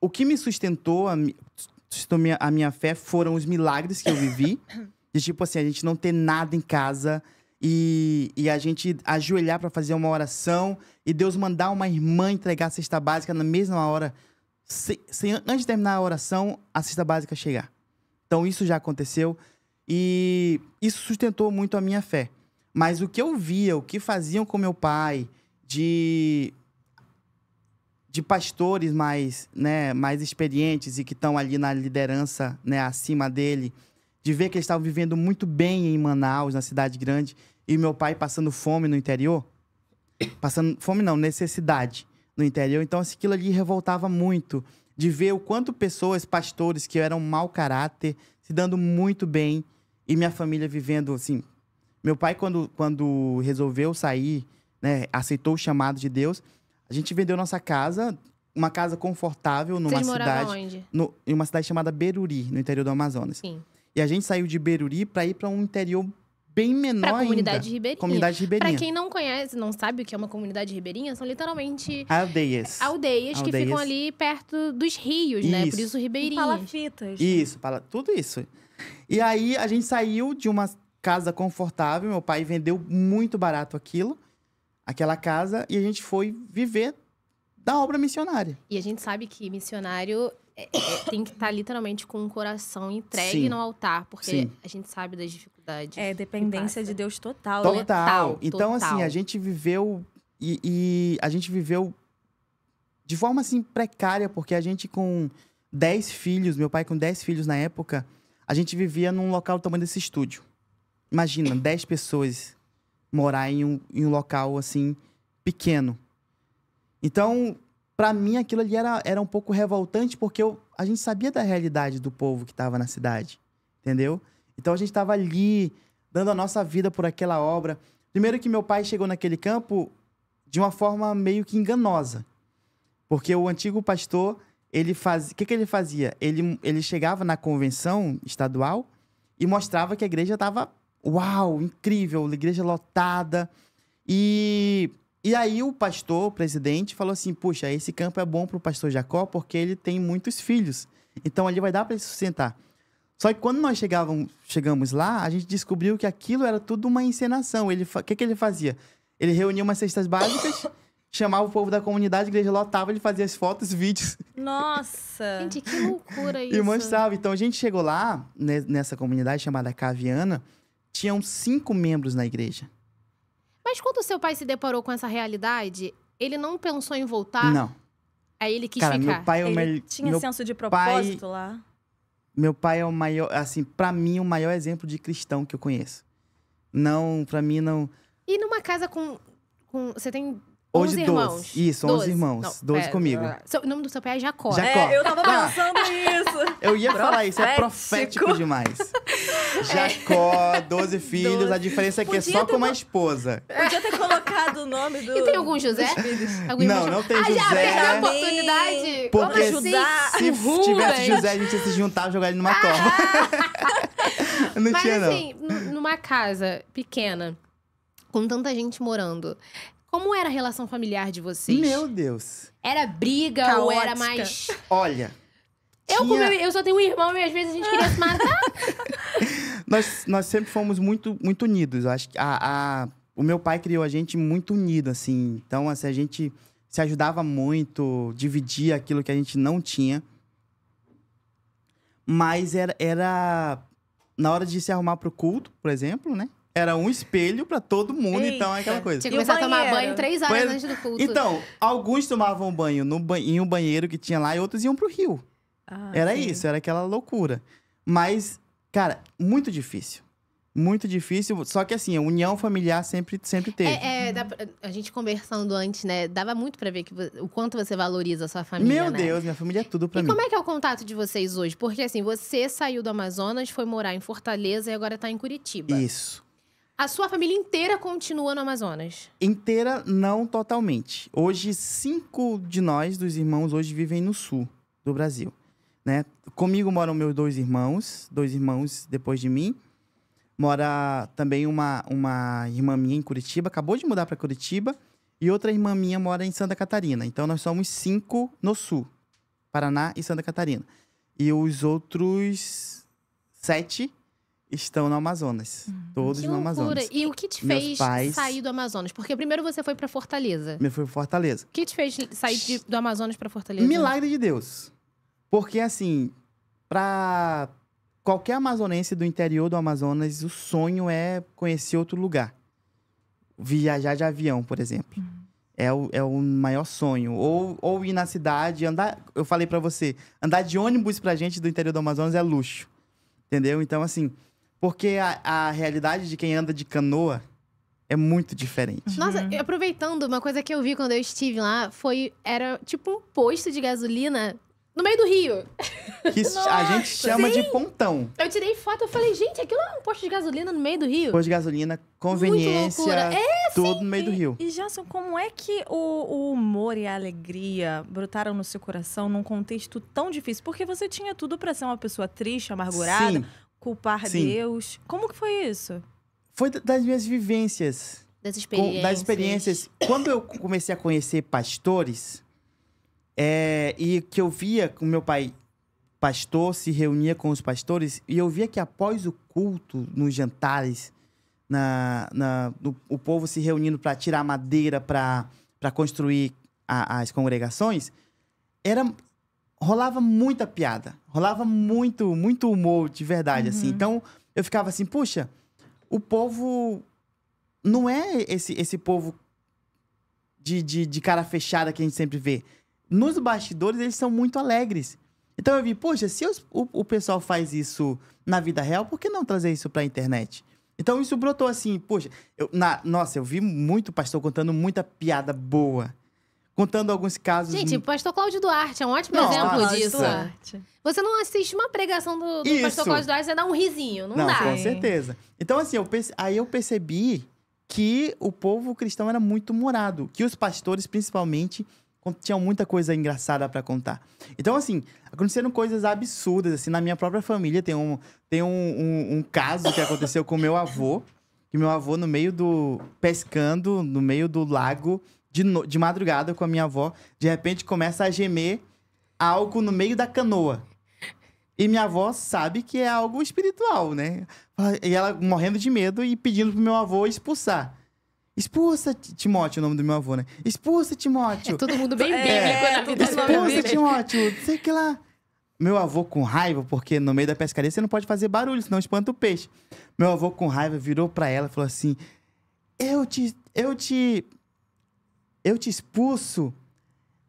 o que me sustentou, suscitou minha, a minha fé foram os milagres que eu vivi. De tipo assim, a gente não ter nada em casa e, e a gente ajoelhar para fazer uma oração e Deus mandar uma irmã entregar a cesta básica na mesma hora, sem, sem, antes de terminar a oração, a cesta básica chegar. Então isso já aconteceu e isso sustentou muito a minha fé. Mas o que eu via, o que faziam com meu pai, de de pastores mais, né, mais experientes e que estão ali na liderança, né, acima dele, de ver que eles estavam vivendo muito bem em Manaus, na cidade grande, e meu pai passando fome no interior, passando fome não, necessidade no interior. Então assim, aquilo ali revoltava muito de ver o quanto pessoas, pastores que eram mau caráter, se dando muito bem e minha família vivendo assim. Meu pai quando quando resolveu sair, né, aceitou o chamado de Deus, a gente vendeu nossa casa, uma casa confortável numa Vocês cidade. Onde? No, em uma cidade chamada Beruri, no interior do Amazonas. Sim. E a gente saiu de Beruri para ir para um interior bem menor pra comunidade ainda. Ribeirinha. Comunidade ribeirinha. para quem não conhece, não sabe o que é uma comunidade ribeirinha, são literalmente... Aldeias. Aldeias, aldeias. que ficam ali perto dos rios, isso. né? Por isso, ribeirinhas. Palafitas. Né? Isso, fala tudo isso. E aí, a gente saiu de uma casa confortável, meu pai vendeu muito barato aquilo aquela casa e a gente foi viver da obra missionária. E a gente sabe que missionário é, é, tem que estar tá, literalmente com o coração entregue Sim. no altar, porque Sim. a gente sabe das dificuldades. É, dependência de Deus total. Né? Total. total então, assim, total. assim, a gente viveu e, e, a gente viveu de forma assim precária, porque a gente com 10 filhos, meu pai com 10 filhos na época, a gente vivia num local do tamanho desse estúdio. Imagina, 10 pessoas morar em um, em um local assim pequeno. Então, para mim aquilo ali era, era um pouco revoltante porque eu, a gente sabia da realidade do povo que estava na cidade, entendeu? Então a gente estava ali dando a nossa vida por aquela obra. Primeiro que meu pai chegou naquele campo de uma forma meio que enganosa. Porque o antigo pastor, ele faz o que, que ele fazia? Ele, ele chegava na convenção estadual e mostrava que a igreja estava Uau, incrível, igreja lotada. E, e aí o pastor, o presidente, falou assim: puxa, esse campo é bom para o pastor Jacó porque ele tem muitos filhos. Então ali vai dar para ele sustentar. Só que quando nós chegamos lá, a gente descobriu que aquilo era tudo uma encenação. O que, que ele fazia? Ele reunia umas cestas básicas, chamava o povo da comunidade, a igreja lotava, ele fazia as fotos, vídeos. Nossa! gente, que loucura isso! E mostrava. Então a gente chegou lá, né, nessa comunidade chamada Caviana, tinham cinco membros na igreja. Mas quando seu pai se deparou com essa realidade, ele não pensou em voltar? Não. Aí ele quis Cara, ficar. Meu pai é o ele tinha meu senso de propósito pai, lá? Meu pai é o maior, assim, para mim, o maior exemplo de cristão que eu conheço. Não, para mim não. E numa casa com, com. Você tem Hoje, 11 irmãos. 12. Isso, 11 irmãos. 12 pera, comigo. Seu, o nome do seu pai é Jacó. Jacó. É, eu tava tá. pensando nisso. Eu ia falar isso, é profético demais. É. Jacó, 12 filhos, 12. a diferença é que é só com uma esposa. Podia ter colocado o nome do. E tem algum José? Algum não, não tem ah, José. Já perdeu a oportunidade. Porque Vamos assim? ajudar. Se, Uhul, tivesse José, a gente ia se juntar e jogar ele numa ah. cova. não Mas, tinha, não. Mas assim, numa casa pequena, com tanta gente morando como era a relação familiar de vocês? Meu Deus. Era briga Caótica. ou era mais. Olha. Eu, tinha... eu só tenho um irmão e às vezes a gente queria se matar. nós, nós sempre fomos muito, muito unidos. Eu acho que a, a, o meu pai criou a gente muito unido, assim. Então, assim, a gente se ajudava muito, dividia aquilo que a gente não tinha. Mas era, era na hora de se arrumar para o culto, por exemplo, né? era um espelho para todo mundo, Eita, então é aquela coisa. Tinha que começar a tomar banho três horas antes do culto. Então, alguns tomavam banho no ba em um banheiro que tinha lá e outros iam pro rio. Ah, era sim. isso, era aquela loucura. Mas, cara, muito difícil. Muito difícil, só que assim, a união familiar sempre, sempre teve. É, é, a gente conversando antes, né? Dava muito para ver que, o quanto você valoriza a sua família. Meu né? Deus, minha família é tudo pra e mim. E como é que é o contato de vocês hoje? Porque assim, você saiu do Amazonas, foi morar em Fortaleza e agora tá em Curitiba. Isso. A sua família inteira continua no Amazonas? Inteira, não totalmente. Hoje, cinco de nós, dos irmãos, hoje vivem no sul do Brasil. Né? Comigo moram meus dois irmãos, dois irmãos depois de mim. Mora também uma, uma irmã minha em Curitiba, acabou de mudar para Curitiba. E outra irmã minha mora em Santa Catarina. Então, nós somos cinco no sul, Paraná e Santa Catarina. E os outros sete estão no Amazonas. Hum. Todos que no loucura. Amazonas. E o que te Meus fez pais... sair do Amazonas? Porque primeiro você foi para Fortaleza. Me fui para Fortaleza. O que te fez sair de, do Amazonas para Fortaleza? Milagre de Deus. Porque assim, para qualquer amazonense do interior do Amazonas, o sonho é conhecer outro lugar. Viajar de avião, por exemplo. Hum. É o, é o maior sonho. Ou, ou ir na cidade, andar. Eu falei para você, andar de ônibus pra gente do interior do Amazonas é luxo. Entendeu? Então, assim, porque a, a realidade de quem anda de canoa é muito diferente. Uhum. Nossa, aproveitando, uma coisa que eu vi quando eu estive lá foi. Era tipo um posto de gasolina no meio do rio. Que a gente chama Sim. de pontão. Eu tirei foto, eu falei, gente, aquilo é um posto de gasolina no meio do rio. Posto de gasolina, conveniência, é, tudo no meio do rio. E, Jason, como é que o, o, humor e a alegria brotaram no seu coração num contexto tão difícil? Porque você tinha tudo para ser uma pessoa triste, amargurada, sim culpar Sim. Deus. Como que foi isso? Foi das minhas vivências. Das experiências. Com, das experiências. Quando eu comecei a conhecer pastores, é, e que eu via que o meu pai, pastor, se reunia com os pastores, e eu via que após o culto, nos jantares, na, na o povo se reunindo para tirar madeira, para construir a, as congregações, era, rolava muita piada. Rolava muito, muito humor de verdade, assim. uhum. assim. Então, eu ficava assim, puxa, o povo não é esse, esse povo de, de, de cara fechada que a gente sempre vê. Nos bastidores, eles são muito alegres. Então eu vi, poxa, se os, o, o pessoal faz isso na vida real, por que não trazer isso pra internet? Então isso brotou assim, poxa, eu, na, nossa, eu vi muito pastor contando muita piada boa contando alguns casos. Gente, o pastor Cláudio Duarte é um ótimo Nossa, exemplo disso. Você não assiste uma pregação do, do pastor Cláudio Duarte, você dá um risinho, não, não dá. Com certeza. Então, assim, eu perce... aí eu percebi que o povo cristão era muito morado, que os pastores, principalmente, tinham muita coisa engraçada para contar. Então, assim, aconteceram coisas absurdas, assim, na minha própria família tem um, tem um, um, um caso que aconteceu com meu avô, que meu avô, no meio do... pescando, no meio do lago, de, no... de madrugada com a minha avó. De repente começa a gemer algo no meio da canoa. E minha avó sabe que é algo espiritual, né? E ela morrendo de medo e pedindo pro meu avô expulsar. Expulsa, Timóteo, é o nome do meu avô, né? Expulsa, Timóteo. É todo mundo bem é, bíblico é, na vida. Expulsa, Timóteo. Sei que lá. Meu avô com raiva, porque no meio da pescaria você não pode fazer barulho, senão espanta o peixe. Meu avô com raiva virou para ela e falou assim: Eu te, eu te eu te expulso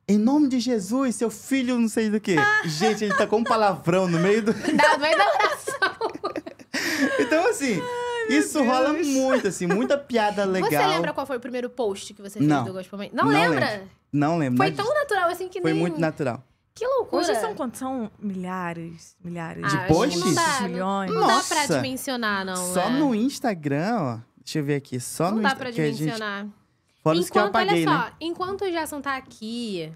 em nome de Jesus, seu filho, não sei do que. Gente, ele tá com um palavrão no meio do. Dá da oração. então, assim, Ai, isso Deus. rola muito, assim, muita piada legal. Você lembra qual foi o primeiro post que você fez do Gospel Man? Não, não lembra? Lembro. Não lembro. Foi tão natural assim que foi nem. Foi muito natural. Que loucura. Hoje são quantos? São milhares, milhares. Ah, de posts? Não dá, milhões. Não, não dá pra dimensionar, não. Só é. no Instagram, ó. Deixa eu ver aqui. Só não no Instagram. Não dá pra dimensionar. Fora enquanto, que eu apaguei, olha né? só, né? enquanto o Jason tá aqui,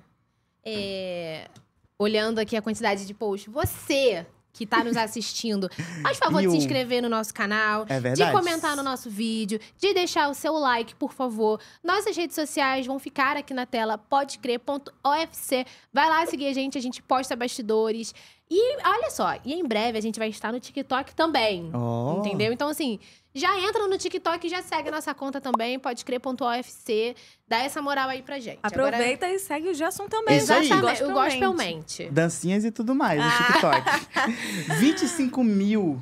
é, olhando aqui a quantidade de posts, você que tá nos assistindo, faz favor de se inscrever no nosso canal, é de comentar no nosso vídeo, de deixar o seu like, por favor. Nossas redes sociais vão ficar aqui na tela, podcre.ofc. Vai lá seguir a gente, a gente posta bastidores. E olha só, e em breve a gente vai estar no TikTok também. Oh. Entendeu? Então, assim, já entra no TikTok e já segue a nossa conta também, pode crer.ofc. Dá essa moral aí pra gente. Aproveita Agora... e segue o Gerson também. Isso Exatamente, aí. o Gospelmente. Dancinhas e tudo mais no ah. TikTok. 25 mil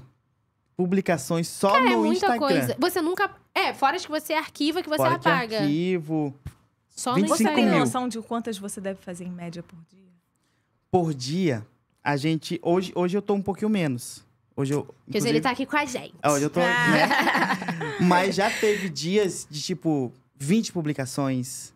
publicações só Cara, é no é muita Instagram. coisa. Você nunca... É, fora que você arquiva, que você fora apaga. Que arquivo. Só no Instagram. Você tem noção de quantas você deve fazer em média por dia? Por dia, a gente... Hoje, hoje eu tô um pouquinho menos. Hoje eu. Porque hoje ele tá aqui com a gente. Ah, hoje eu tô. Ah. Né? Mas já teve dias de tipo 20 publicações,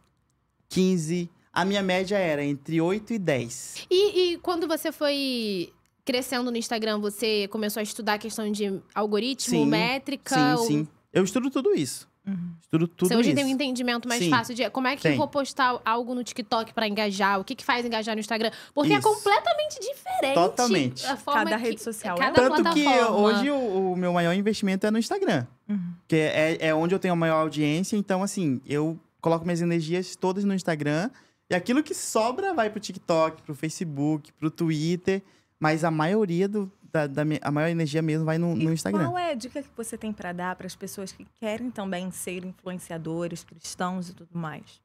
15. A minha média era entre 8 e 10. E, e quando você foi crescendo no Instagram, você começou a estudar a questão de algoritmo, sim, métrica? Sim, ou... sim. Eu estudo tudo isso. Uhum. Tudo, tudo Você hoje isso. tem um entendimento mais Sim. fácil de como é que tem. eu vou postar algo no TikTok para engajar, o que, que faz engajar no Instagram. Porque é isso. é completamente diferente. Totalmente. A forma cada que, rede social. Cada é Tanto que hoje o, o, meu maior investimento é no Instagram. Uhum. Que é, é, é onde eu tenho a maior audiência. Então, assim, eu coloco minhas energias todas no Instagram. E aquilo que sobra vai pro TikTok, pro Facebook, pro Twitter. Mas a maioria do, da, da minha, a maior energia mesmo vai no, no Instagram. Qual é a dica que você tem para dar para as pessoas que querem também ser influenciadores, cristãos e tudo mais?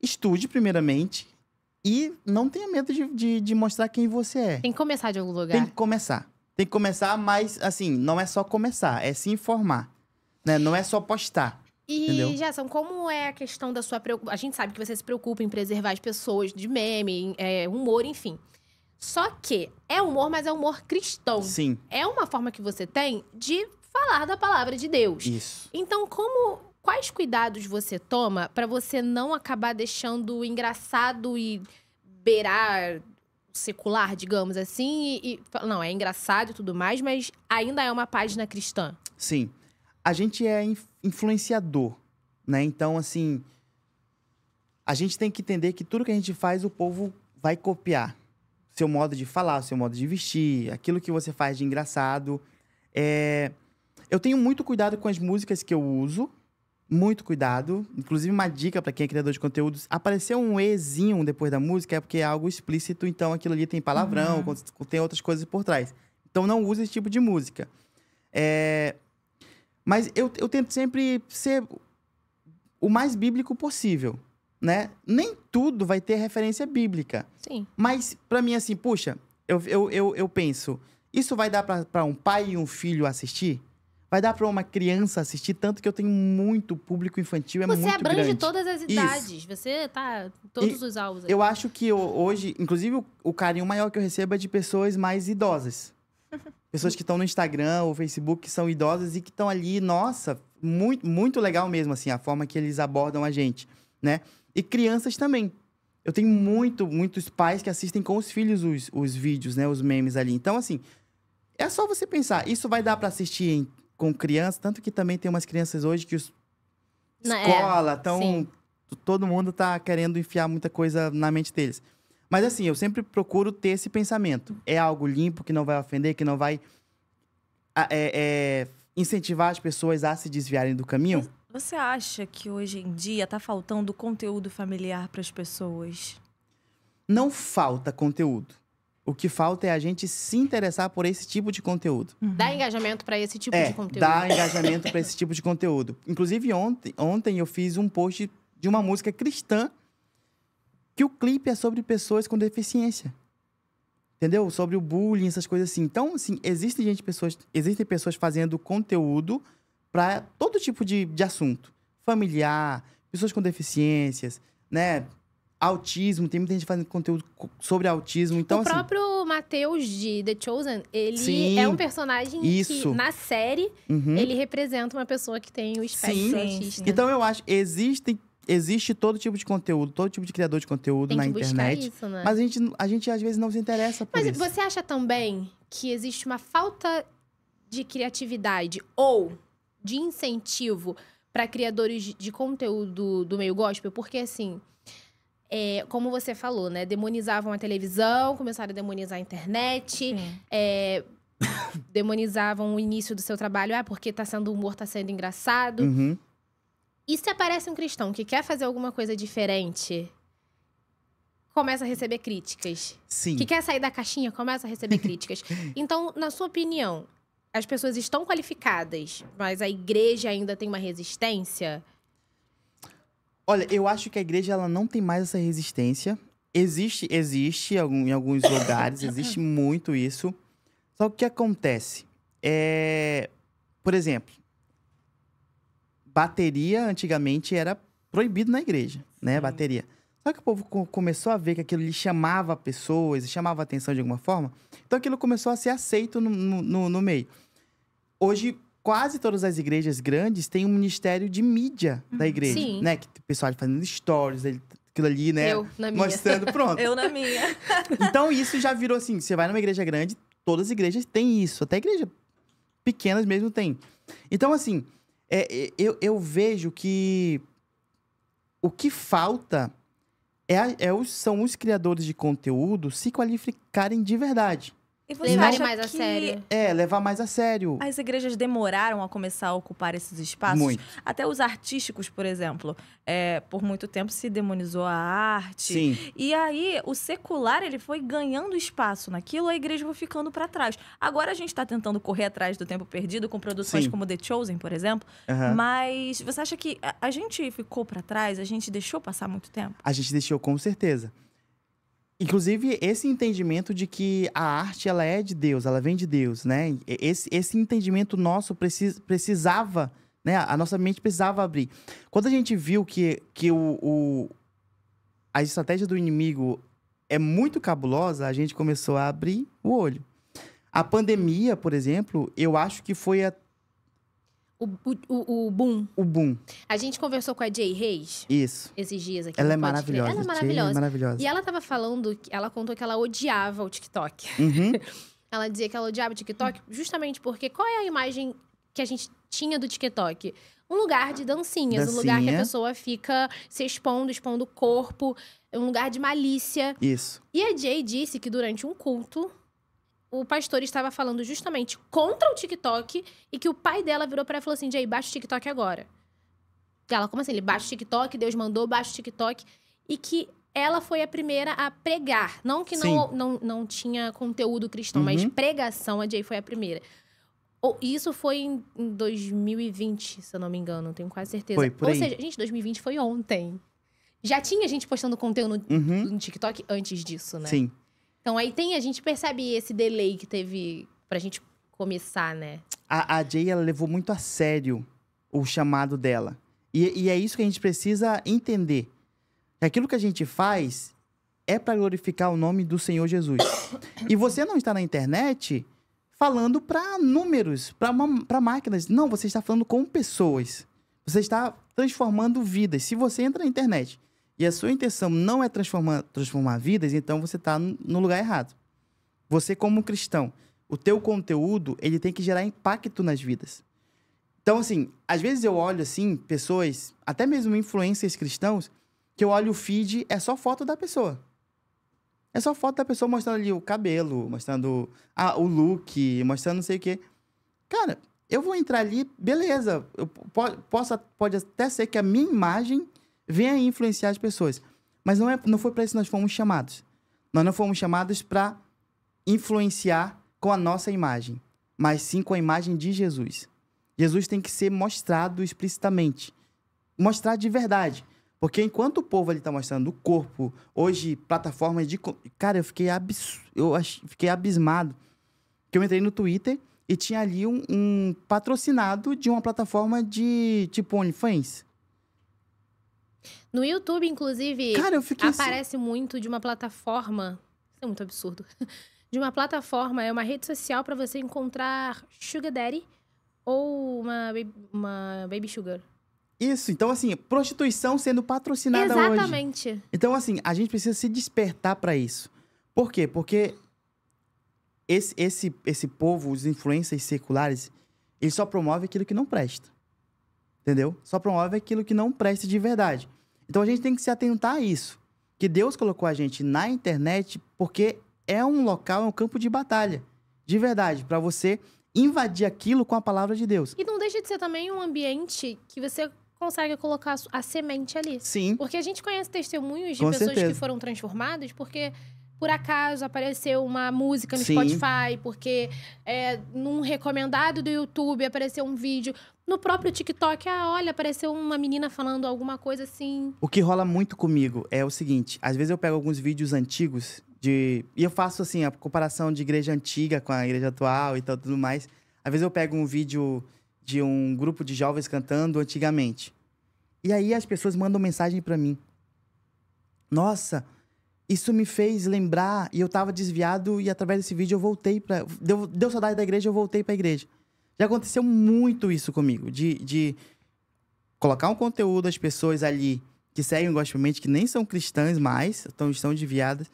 Estude, primeiramente, e não tenha medo de, de, de mostrar quem você é. Tem que começar de algum lugar. Tem que começar. Tem que começar, mas, assim, não é só começar, é se informar. Né? Não é só postar. E, Entendeu? como é a questão da sua preocupação? A gente sabe que você se preocupa em preservar as pessoas de meme, é, humor, enfim. Só que é humor, mas é humor cristão. Sim. É uma forma que você tem de falar da palavra de Deus. Isso. Então, como quais cuidados você toma para você não acabar deixando engraçado e beirar secular, digamos assim, e, e, não, é engraçado e tudo mais, mas ainda é uma página cristã. Sim. A gente é influenciador, né? Então, assim, a gente tem que entender que tudo que a gente faz, o povo vai copiar seu modo de falar, seu modo de vestir, aquilo que você faz de engraçado. É... Eu tenho muito cuidado com as músicas que eu uso, muito cuidado. Inclusive, uma dica para quem é criador de conteúdos: aparecer um Ezinho depois da música é porque é algo explícito, então aquilo ali tem palavrão, uhum. tem outras coisas por trás. Então, não use esse tipo de música. É... Mas eu, eu tento sempre ser o mais bíblico possível né? Nem tudo vai ter referência bíblica. Sim. Mas para mim, assim, puxa, eu, eu, eu, eu penso, isso vai dar para um pai e um filho assistir? Vai dar para uma criança assistir, tanto que eu tenho muito público infantil, é Você muito grande. Você abrange todas as idades, Isso. você tá todos e os alvos. Aí. Eu acho que eu, hoje, inclusive, o, carinho maior que eu recebo é de pessoas mais idosas. pessoas que estão no Instagram ou Facebook, que são idosas e que estão ali, nossa, muito, muito legal mesmo, assim, a forma que eles abordam a gente, né? E crianças também. Eu tenho muito, muitos pais que assistem com os filhos os, os vídeos, né? Os memes ali. Então, assim, é só você pensar. Isso vai dar para assistir em, com criança. Tanto que também tem umas crianças hoje que os... Na é, escola, é, tão... Sim. Todo mundo tá querendo enfiar muita coisa na mente deles. Mas assim, eu sempre procuro ter esse pensamento. É algo limpo, que não vai ofender, que não vai é, é, incentivar as pessoas a se desviarem do caminho? Você acha que hoje em dia está faltando conteúdo familiar para as pessoas? Não falta conteúdo. O que falta é a gente se interessar por esse tipo de conteúdo. Uhum. Dá engajamento para esse tipo é, de conteúdo. Dá engajamento para esse tipo de conteúdo. Inclusive, ontem, ontem eu fiz um post de uma música cristã que o clipe é sobre pessoas com deficiência. Entendeu? Sobre o bullying, essas coisas assim. Então, assim, existem gente, pessoas, existem pessoas fazendo conteúdo para todo tipo de, de assunto. Familiar, pessoas com deficiências, né? Autismo, tem muita gente fazendo conteúdo sobre autismo. Então, o assim, próprio Matheus de The Chosen, ele sim, é um personagem isso. que, na série, uhum. ele representa uma pessoa que tem o espectro autista. Então, eu acho, existem existe todo tipo de conteúdo, todo tipo de criador de conteúdo na internet. Isso, né? Mas a gente, a gente às vezes não se interessa por mas isso. Mas você acha também que existe uma falta de criatividade ou de incentivo para criadores de conteúdo do meio gospel? Porque, assim, é, como você falou, né? Demonizavam a televisão, começaram a demonizar a internet, é, demonizavam o início do seu trabalho. Ah, porque tá sendo humor, tá sendo engraçado. Uhum. E se aparece um cristão que quer fazer alguma coisa diferente, começa a receber críticas. Sim. Que quer sair da caixinha, começa a receber críticas. Então, na sua opinião, as pessoas estão qualificadas, mas a igreja ainda tem uma resistência? Olha, eu acho que a igreja ela não tem mais essa resistência. Existe, existe em alguns lugares, existe muito isso. Só que o que acontece? É, por exemplo, bateria antigamente era proibido na igreja, né? Bateria. Só que o povo começou a ver que aquilo lhe chamava pessoas, chamava atenção de alguma forma. Então aquilo começou a ser aceito no, no, no meio hoje quase todas as igrejas grandes têm um ministério de mídia uhum. da igreja, Sim. né? Que o pessoal fazendo stories, aquilo ali, né? Eu na minha. Mostrando, pronto. Eu na minha. então isso já virou assim, você vai numa igreja grande, todas as igrejas têm isso, até igreja pequenas mesmo tem. Então assim, é, é, eu, eu vejo que o que falta é, é, são os criadores de conteúdo se qualificarem de verdade. E você levar acha mais que... a sério. É, levar mais a sério. As igrejas demoraram a começar a ocupar esses espaços. Muito. Até os artísticos, por exemplo. É, por muito tempo se demonizou a arte. Sim. E aí, o secular, ele foi ganhando espaço naquilo, a igreja foi ficando para trás. Agora a gente está tentando correr atrás do tempo perdido com produções Sim. como The Chosen, por exemplo. Uhum. Mas você acha que a gente ficou para trás? A gente deixou passar muito tempo? A gente deixou, com certeza. Inclusive, esse entendimento de que a arte ela é de Deus, ela vem de Deus, né? Esse, esse entendimento nosso precis, precisava, né? A nossa mente precisava abrir. Quando a gente viu que, que o, o a estratégia do inimigo é muito cabulosa, a gente começou a abrir o olho. A pandemia, por exemplo, eu acho que foi a, o, o, o Boom. O Boom. A gente conversou com a Jay Reis. Isso. Esses dias aqui. Ela é maravilhosa. Ela é, é maravilhosa. é maravilhosa. E ela tava falando, ela contou que ela odiava o TikTok. Uhum. ela dizia que ela odiava o TikTok justamente porque qual é a imagem que a gente tinha do TikTok? Um lugar de dancinhas, Dancinha. um lugar que a pessoa fica se expondo, expondo o corpo, um lugar de malícia. Isso. E a Jay disse que durante um culto o pastor estava falando justamente contra o TikTok e que o pai dela virou para ela e falou assim: Jay, baixa o TikTok agora. E ela, como assim? Ele baixa o TikTok, Deus mandou, baixa o TikTok. E que ela foi a primeira a pregar. Não que não, não, não tinha conteúdo cristão, uhum. mas pregação, a Jay foi a primeira. Isso foi em 2020, se eu não me engano, tenho quase certeza. Foi, por aí. Ou seja, gente, 2020 foi ontem. Já tinha gente postando conteúdo uhum. no TikTok antes disso, né? Sim. Então aí tem, a gente percebe esse delay que teve pra gente começar, né? A, a Jay, ela levou muito a sério o chamado dela. E, e é isso que a gente precisa entender. Aquilo que a gente faz é para glorificar o nome do Senhor Jesus. e você não está na internet falando para números, para máquinas. Não, você está falando com pessoas. Você está transformando vidas. Se você entra na internet e a sua intenção não é transformar, transformar vidas, então você está no lugar errado. Você, como cristão, o teu conteúdo ele tem que gerar impacto nas vidas. Então, assim, às vezes eu olho, assim, pessoas, até mesmo influencers cristãos, que eu olho o feed, é só foto da pessoa. É só foto da pessoa mostrando ali o cabelo, mostrando ah, o look, mostrando não sei o quê. Cara, eu vou entrar ali, beleza. Eu posso, pode até ser que a minha imagem venha influenciar as pessoas. Mas não, é, não foi para isso que nós fomos chamados. Nós não fomos chamados para influenciar com a nossa imagem, mas sim com a imagem de Jesus. Jesus tem que ser mostrado explicitamente. Mostrar de verdade. Porque enquanto o povo ali está mostrando o corpo, hoje plataformas de. Cara, eu fiquei, abs... eu ach... fiquei abismado. Que eu entrei no Twitter e tinha ali um, um patrocinado de uma plataforma de tipo OnlyFans. No YouTube, inclusive, Cara, assim aparece assim... muito de uma plataforma. Isso é muito absurdo. De uma plataforma, é uma rede social para você encontrar Sugar Daddy ou uma, uma Baby Sugar. Isso, então assim, prostituição sendo patrocinada Exatamente. Hoje. Então assim, a gente precisa se despertar para isso. Por quê? Porque esse, esse, esse povo, os influencers seculares, eles só promovem aquilo que não presta. Entendeu? Só promove aquilo que não presta de verdade. Então a gente tem que se atentar a isso. Que Deus colocou a gente na internet porque é um local, é um campo de batalha. De verdade, para você invadir aquilo com a palavra de Deus. E não deixa de ser também um ambiente que você consegue colocar a semente ali. Sim. Porque a gente conhece testemunhos de com pessoas certeza. que foram transformadas porque por acaso apareceu uma música no Sim. Spotify, porque é, num recomendado do YouTube apareceu um vídeo. No próprio TikTok, ah, olha, apareceu uma menina falando alguma coisa assim. O que rola muito comigo é o seguinte: às vezes eu pego alguns vídeos antigos de. E eu faço assim, a comparação de igreja antiga com a igreja atual e tal, tudo mais. Às vezes eu pego um vídeo de um grupo de jovens cantando antigamente. E aí as pessoas mandam mensagem para mim. Nossa, isso me fez lembrar, e eu estava desviado, e através desse vídeo eu voltei para deu, deu, saudade da igreja, eu voltei para a igreja. Já aconteceu muito isso comigo, de, de colocar um conteúdo as pessoas ali que seguem o Gospel que nem são cristãs mais, então estão desviadas,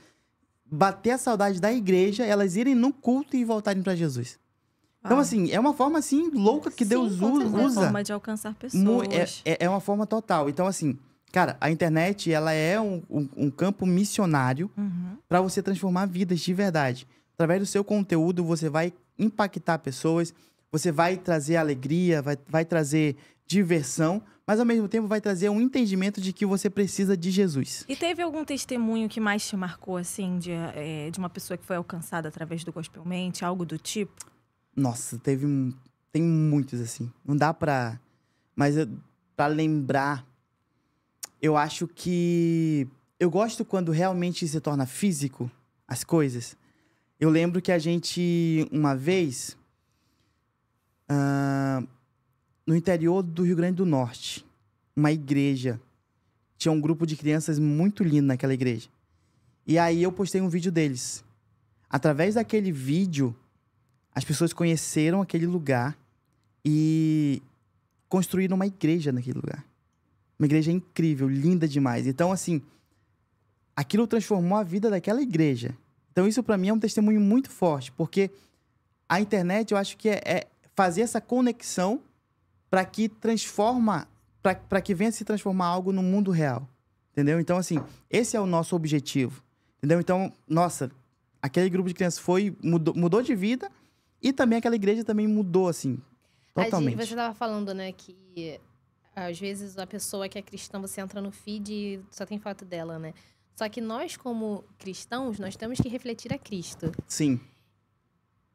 bater a saudade da igreja, elas irem no culto e voltarem para Jesus. Então, assim, é uma forma, assim, louca que Sim, Deus usa. É uma forma de alcançar é, pessoas. É, é, é uma forma total. Então, assim, Cara, a internet, ela é um, um, um campo missionário uhum. para você transformar vidas de verdade. Através do seu conteúdo, você vai impactar pessoas, você vai trazer alegria, vai, vai trazer diversão, mas ao mesmo tempo vai trazer um entendimento de que você precisa de Jesus. E teve algum testemunho que mais te marcou, assim, de, é, de uma pessoa que foi alcançada através do Gospel Mente, algo do tipo? Nossa, teve um, tem muitos, assim. Não dá pra... Mas para lembrar eu acho que. Eu gosto quando realmente se torna físico as coisas. Eu lembro que a gente, uma vez, uh, no interior do Rio Grande do Norte, uma igreja. Tinha um grupo de crianças muito lindo naquela igreja. E aí eu postei um vídeo deles. Através daquele vídeo, as pessoas conheceram aquele lugar e construíram uma igreja naquele lugar. Uma igreja incrível, linda demais. Então, assim, aquilo transformou a vida daquela igreja. Então, isso para mim é um testemunho muito forte, porque a internet, eu acho que é, é fazer essa conexão para que transforma, para que venha se transformar algo no mundo real. Entendeu? Então, assim, esse é o nosso objetivo. Entendeu? Então, nossa, aquele grupo de crianças foi, mudou, mudou de vida e também aquela igreja também mudou, assim, totalmente. A gente, você estava falando, né, que às vezes a pessoa que é cristã, você entra no feed e só tem foto dela, né? Só que nós, como cristãos, nós temos que refletir a Cristo. Sim.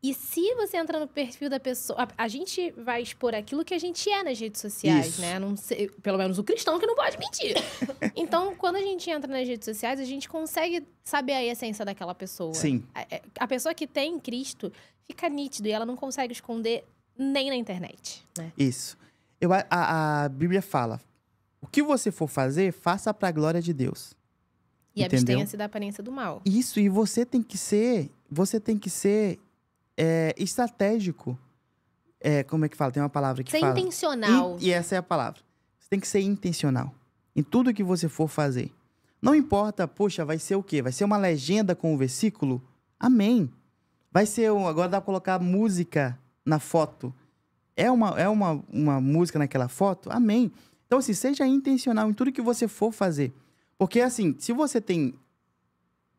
E se você entra no perfil da pessoa. A, gente vai expor aquilo que a gente é nas redes sociais, Isso. né? Não sei, pelo menos o cristão que não pode mentir. então, quando a gente entra nas redes sociais, a gente consegue saber a essência daquela pessoa. Sim. A, é, a pessoa que tem Cristo fica nítido e ela não consegue esconder nem na internet. Né? Isso. Eu, a, a Bíblia fala: o que você for fazer, faça para a glória de Deus. E abstenha-se da aparência do mal. Isso, e você tem que ser, você tem que ser é, estratégico. É, como é que fala? Tem uma palavra que ser fala. Ser intencional. In, e essa é a palavra. Você tem que ser intencional em tudo que você for fazer. Não importa, poxa, vai ser o quê? Vai ser uma legenda com o um versículo? Amém. Vai ser um, agora dá pra colocar música na foto é uma, é uma, uma música naquela foto, amém. Então, assim, seja intencional em tudo que você for fazer. Porque, assim, se você tem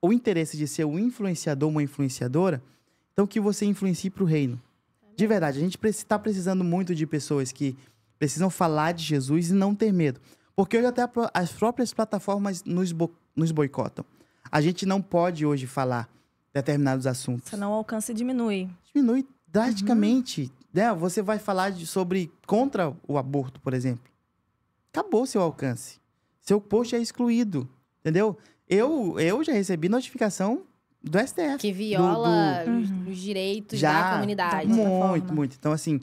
o interesse de ser um influenciador, uma influenciadora, então que você influencie para o reino. De verdade, a gente está precisando muito de pessoas que precisam falar de Jesus e não ter medo. Porque hoje até as próprias plataformas nos, bo nos boicotam. A gente não pode hoje falar determinados assuntos. Senão o alcance diminui. Diminui drasticamente. Uhum né, você vai falar de, sobre contra o aborto, por exemplo. Acabou seu alcance. Seu post é excluído, entendeu? Eu, eu já recebi notificação do STF. Que viola do, do... Uhum. os direitos já, da comunidade. Muito, muito. Então, assim,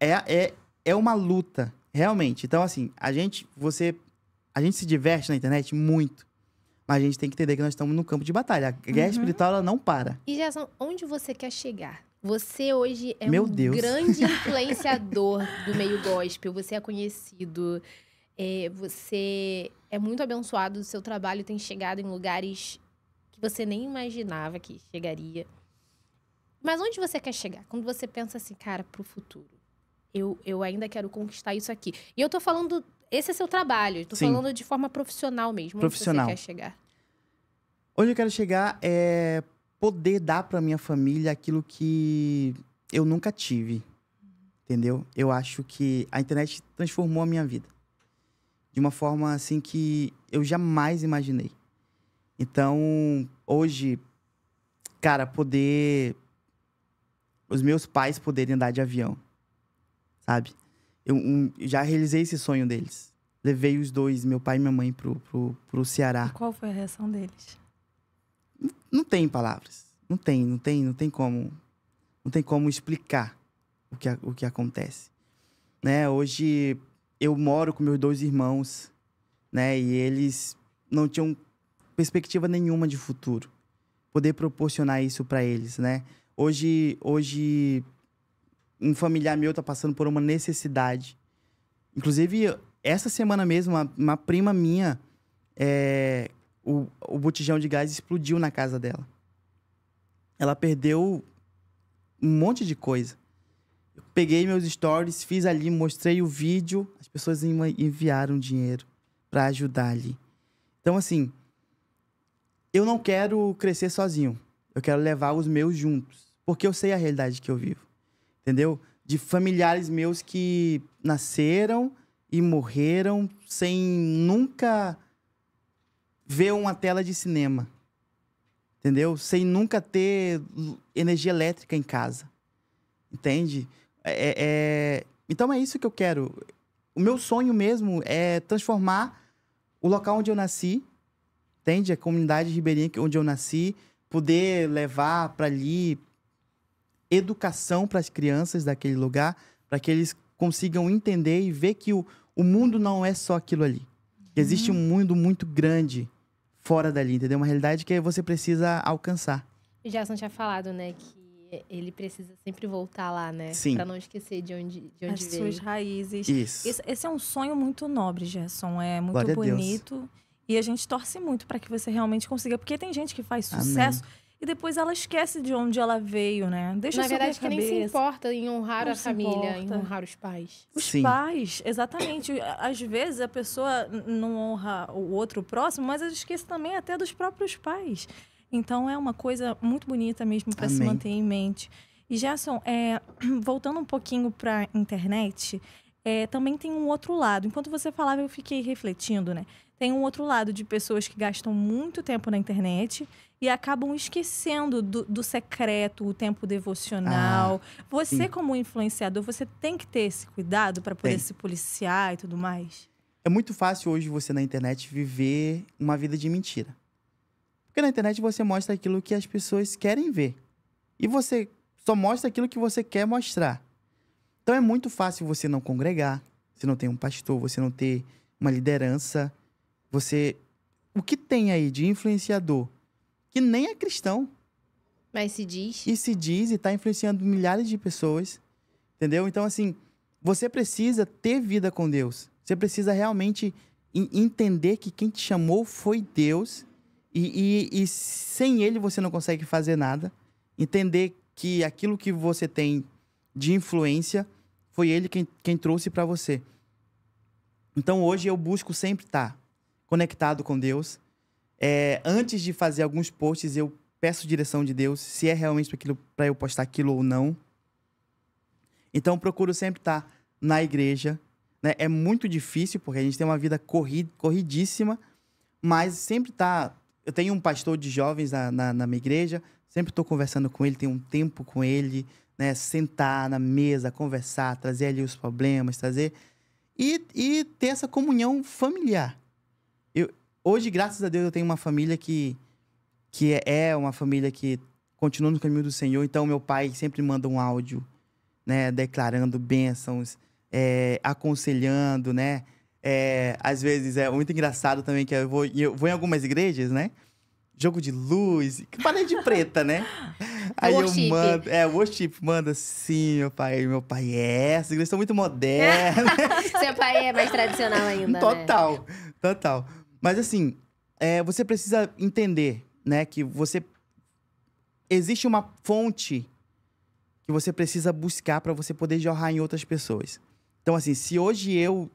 é, é, é uma luta, realmente. Então, assim, a gente, você, a gente se diverte na internet muito. Mas a gente tem que entender que nós estamos no campo de batalha. A guerra uhum. espiritual, ela não para. E, Jason, onde você quer chegar? Você hoje é Meu um Deus. grande influenciador do meio gospel. Você é conhecido. É, você é muito abençoado. O seu trabalho tem chegado em lugares que você nem imaginava que chegaria. Mas onde você quer chegar? Quando você pensa assim, cara, pro futuro. Eu, eu ainda quero conquistar isso aqui. E eu tô falando. Esse é seu trabalho. Estou tô Sim. falando de forma profissional mesmo. Profissional. Onde você quer chegar? Onde eu quero chegar é poder dar para minha família aquilo que eu nunca tive. Entendeu? Eu acho que a internet transformou a minha vida de uma forma assim que eu jamais imaginei. Então, hoje, cara, poder os meus pais poderem andar de avião, sabe? Eu, um, já realizei esse sonho deles. Levei os dois, meu pai e minha mãe, pro, pro, pro Ceará. E qual foi a reação deles? não tem palavras. Não tem, não tem, não tem como. Não tem como explicar o que, o que acontece. Né? Hoje eu moro com meus dois irmãos, né? E eles não tinham perspectiva nenhuma de futuro. Poder proporcionar isso para eles, né? Hoje, hoje um familiar meu tá passando por uma necessidade. Inclusive, essa semana mesmo, uma, uma prima minha é, o, o botijão de gás explodiu na casa dela. Ela perdeu um monte de coisa. Eu peguei meus stories, fiz ali, mostrei o vídeo, as pessoas enviaram dinheiro para ajudar ali. Então, assim, eu não quero crescer sozinho. Eu quero levar os meus juntos, porque eu sei a realidade que eu vivo. Entendeu? De familiares meus que nasceram e morreram sem nunca ver uma tela de cinema. Entendeu? Sem nunca ter energia elétrica em casa. Entende? É, é, é... Então é isso que eu quero. O meu sonho mesmo é transformar o local onde eu nasci, entende? A comunidade ribeirinha onde eu nasci, poder levar para ali educação para as crianças daquele lugar, para que eles consigam entender e ver que o, o mundo não é só aquilo ali. existe um uhum. mundo muito grande, fora dali, entendeu? Uma realidade que você precisa alcançar. O Jason tinha falado, né, que ele precisa sempre voltar lá, né? Sim. Pra não esquecer de onde, de onde As veio. suas raízes. Isso. Esse, esse, é um sonho muito nobre, Gerson. É muito Glória bonito. A e a gente torce muito para que você realmente consiga. Porque tem gente que faz sucesso. Amém e depois ela esquece de onde ela veio, né? Deixa Na verdade, que nem se importa em honrar não a família, importa. em honrar os pais. Os Sim. pais, exatamente. Às vezes a pessoa não honra o outro o próximo, mas ela esquece também até dos próprios pais. Então é uma coisa muito bonita mesmo para se manter em mente. E Gerson, é, voltando um pouquinho para a internet, é, também tem um outro lado. Enquanto você falava, eu fiquei refletindo, né? Tem um outro lado de pessoas que gastam muito tempo na internet e acabam esquecendo do, do secreto, o tempo devocional. Ah, você, sim. como influenciador, você tem que ter esse cuidado para poder tem. se policiar e tudo mais? É muito fácil hoje você na internet viver uma vida de mentira. Porque na internet você mostra aquilo que as pessoas querem ver. E você só mostra aquilo que você quer mostrar. Então é muito fácil você não congregar, você não ter um pastor, você não ter uma liderança, você o que tem aí de influenciador que nem é cristão. Mas se diz. E se diz e está influenciando milhares de pessoas. Entendeu? Então, assim, você precisa ter vida com Deus. Você precisa realmente entender que quem te chamou foi Deus. E, e, e sem Ele você não consegue fazer nada. Entender que aquilo que você tem de influência foi Ele quem, quem trouxe para você. Então, hoje eu busco sempre estar tá conectado com Deus, é, antes de fazer alguns posts, eu peço direção de Deus se é realmente para eu postar aquilo ou não. Então procuro sempre estar tá na igreja. Né? É muito difícil porque a gente tem uma vida corrid corridíssima, mas sempre estar. Tá, eu tenho um pastor de jovens na, na, na minha igreja. Sempre estou conversando com ele, tenho um tempo com ele, né? Sentar na mesa, conversar, trazer ali os problemas, trazer e, e ter essa comunhão familiar. Hoje, graças a Deus, eu tenho uma família que, que é, é uma família que continua no caminho do Senhor. Então, meu pai sempre manda um áudio, né? Declarando bênçãos, é, aconselhando, né? É, às vezes é muito engraçado também que eu vou, eu vou em algumas igrejas, né? Jogo de luz, parede preta, né? Aí worship. eu mando. É, worship, manda sim, meu pai. Meu pai é, essas igrejas são muito modernas. Seu pai é mais tradicional ainda. Total, né? total. Mas assim, é, você precisa entender, né, que você existe uma fonte que você precisa buscar para você poder jorrar em outras pessoas. Então assim, se hoje eu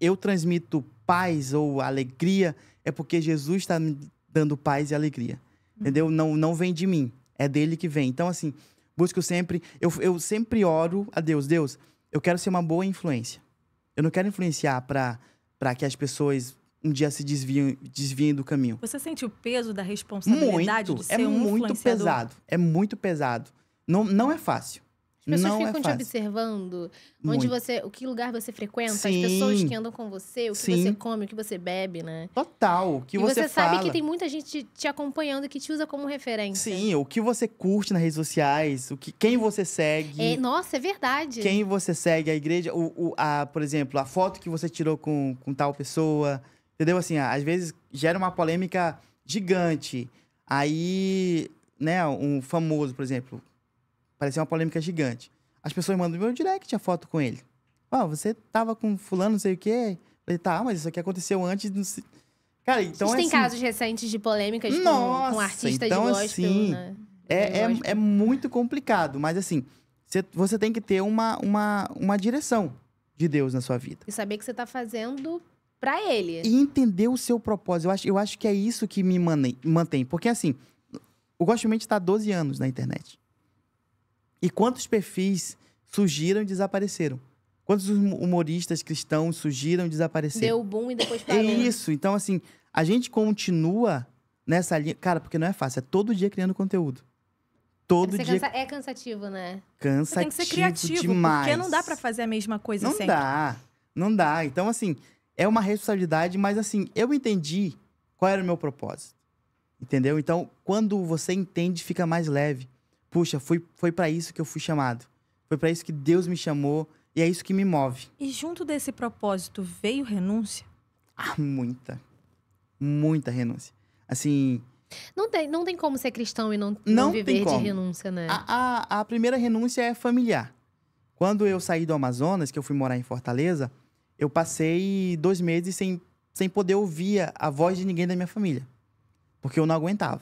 eu transmito paz ou alegria, é porque Jesus está me dando paz e alegria. Entendeu? Não não vem de mim, é dele que vem. Então assim, busco sempre, eu, eu sempre oro a Deus, Deus, eu quero ser uma boa influência. Eu não quero influenciar para para que as pessoas um dia se desviem, desviem do caminho. Você sente o peso da responsabilidade muito, de é ser é um muito pesado. É muito pesado. Não, não é fácil. As pessoas não é ficam é te observando. Onde você, o que lugar você frequenta, Sim. as pessoas que andam com você, o que Sim. você come, o que você bebe, né? Total. O que e você, você fala. sabe que tem muita gente te acompanhando que te usa como referência. Sim, o que você curte nas redes sociais, o que, quem você segue. É, nossa, é verdade. Quem você segue, a igreja, o, o, a, por exemplo, a foto que você tirou com, com tal pessoa Entendeu? Assim, às vezes gera uma polêmica gigante. Aí, né, um famoso, por exemplo, parecia uma polêmica gigante. As pessoas mandam meu direct a foto com ele. Ó, oh, você tava com fulano, não sei o quê. Falei, tá, mas isso aqui aconteceu antes. Não sei... Cara, então. A gente é tem assim... casos recentes de polêmicas Nossa, com, com artistas então, de gospel, assim, né? É, é, é, muito complicado, mas assim, você, você tem que ter uma, uma, uma direção de Deus na sua vida. E saber que você está fazendo para ele. E entender o seu propósito. Eu acho, eu acho que é isso que me mantém. Porque, assim, o Gosto Mente está há 12 anos na internet. E quantos perfis surgiram e desapareceram? Quantos hum, humoristas cristãos surgiram e desapareceram? Deu boom e depois parou. É né? isso. Então, assim, a gente continua nessa linha. Cara, porque não é fácil. É todo dia criando conteúdo. Todo dia. Cansa... É cansativo, né? Cansativo. Você tem que ser criativo. Demais. Porque não dá para fazer a mesma coisa não sempre. Não dá. Não dá. Então, assim, é uma responsabilidade, mas assim, eu entendi qual era o meu propósito. Entendeu? Então, quando você entende, fica mais leve. Puxa, foi, foi para isso que eu fui chamado. Foi para isso que Deus me chamou e é isso que me move. E junto desse propósito veio renúncia? Ah, muita. Muita renúncia. Assim, não tem, não tem como ser cristão e não, não, não viver de renúncia, né? A, a, a, primeira renúncia é familiar. Quando eu saí do Amazonas, que eu fui morar em Fortaleza, eu passei dois meses sem, sem poder ouvir a voz de ninguém da minha família. Porque eu não aguentava.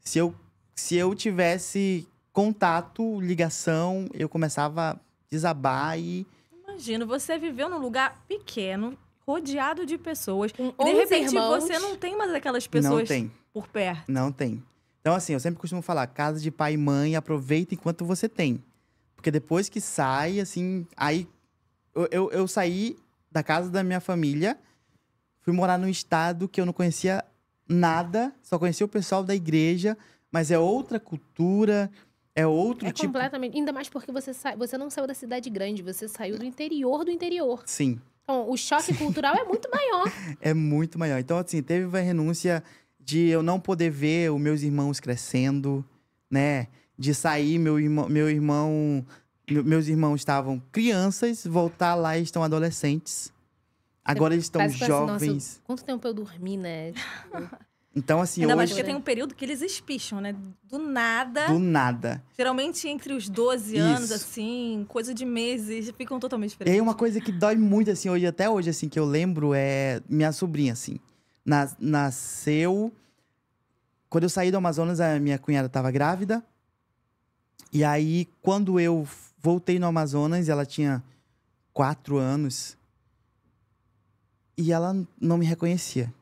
Se eu, se eu tivesse contato, ligação, eu começava a desabar e. Imagino, você viveu num lugar pequeno, rodeado de pessoas. Com e de repente irmãos. você não tem mais aquelas pessoas não tem. por perto. Não tem. Então, assim, eu sempre costumo falar: casa de pai e mãe, aproveita enquanto você tem. Porque depois que sai, assim, aí eu, eu, eu saí da casa da minha família, fui morar num estado que eu não conhecia nada, só conhecia o pessoal da igreja, mas é outra cultura, é outro é tipo. É completamente. Ainda mais porque você, sa... você não saiu da cidade grande, você saiu do interior do interior. Sim. Então, o choque Sim. cultural é muito maior. É muito maior. Então, assim, teve a renúncia de eu não poder ver os meus irmãos crescendo, né? De sair, meu irmão, meu irmão meus irmãos estavam crianças, voltar lá e estão adolescentes. Agora eles estão jovens. quanto tempo eu dormi, né? Então, assim, Ainda hoje... mais porque tem um período que eles espicham, né? Do nada. Do nada. Geralmente entre os 12 Isso. anos, assim, coisa de meses, ficam totalmente diferentes. E uma coisa que dói muito, assim, hoje, até hoje, assim, que eu lembro é minha sobrinha, assim. Nas, nasceu. Quando eu saí do Amazonas, a minha cunhada estava grávida. E aí, quando eu voltei no Amazonas, ela tinha quatro anos. E ela não me reconhecia.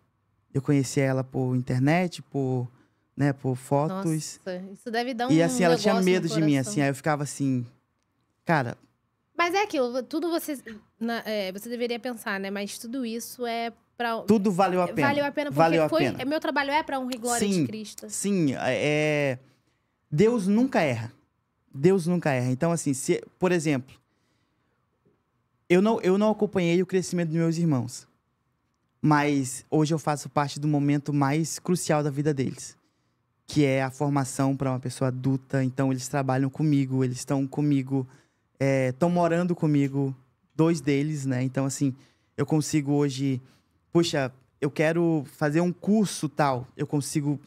Eu conhecia ela por internet, por, né, por fotos. Nossa, isso deve dar um E assim, ela tinha medo de mim, assim. Aí eu ficava assim, cara... Mas é aquilo, tudo você... Na, é, você deveria pensar, né? Mas tudo isso é Pra... Tudo valeu a pena. Valeu a pena porque valeu a foi... pena. É, meu trabalho é para honra e glória sim, de Cristo. Sim, é... Deus nunca erra. Deus nunca erra. Então, assim, se, por exemplo, eu não, eu não acompanhei o crescimento dos meus irmãos. Mas hoje eu faço parte do momento mais crucial da vida deles, que é a formação para uma pessoa adulta. Então, eles trabalham comigo, eles estão comigo, é, estão é, morando comigo, dois deles, né? Então, assim, eu consigo hoje, puxa, eu quero fazer um curso tal, eu consigo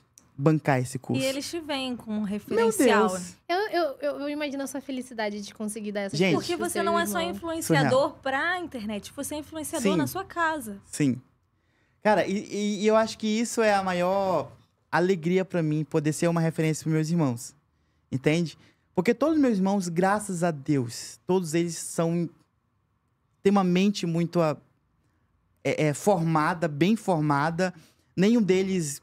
bancar esse curso. E eles te vêm com um referencial. Meu Deus. Né? Eu, eu, eu, imagino a sua felicidade de conseguir dar essa Gente, Porque você não é só influenciador pra internet, você é influenciador Sim. na sua casa. Sim. Cara, e, e eu acho que isso é a maior alegria para mim, poder ser uma referência para meus irmãos. Entende? Porque todos meus irmãos, graças a Deus, todos eles são. têm uma mente muito a, ah, é, é, formada, bem formada. Nenhum deles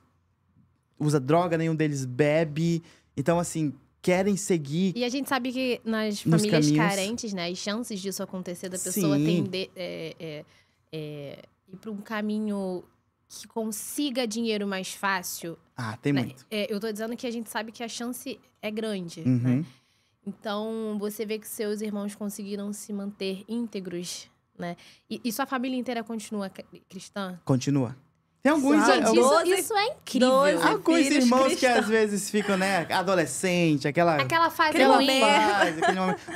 usa droga, nenhum deles bebe. Então, assim, querem seguir. E a gente sabe que nas famílias caminhos. carentes, né, as chances disso acontecer da pessoa Sim. tender é, é, é, ir para um caminho que consiga dinheiro mais fácil. Ah, tem né? muito. É, eu tô dizendo que a gente sabe que a chance é grande, né. uhum. né? Então, você vê que seus irmãos conseguiram se manter íntegros, né? E, e sua família inteira continua cristã? Continua. Tem alguns... Gente, isso, é incrível. irmãos que às vezes ficam, né, adolescente, aquela... Aquela fase aquela ruim. Fase,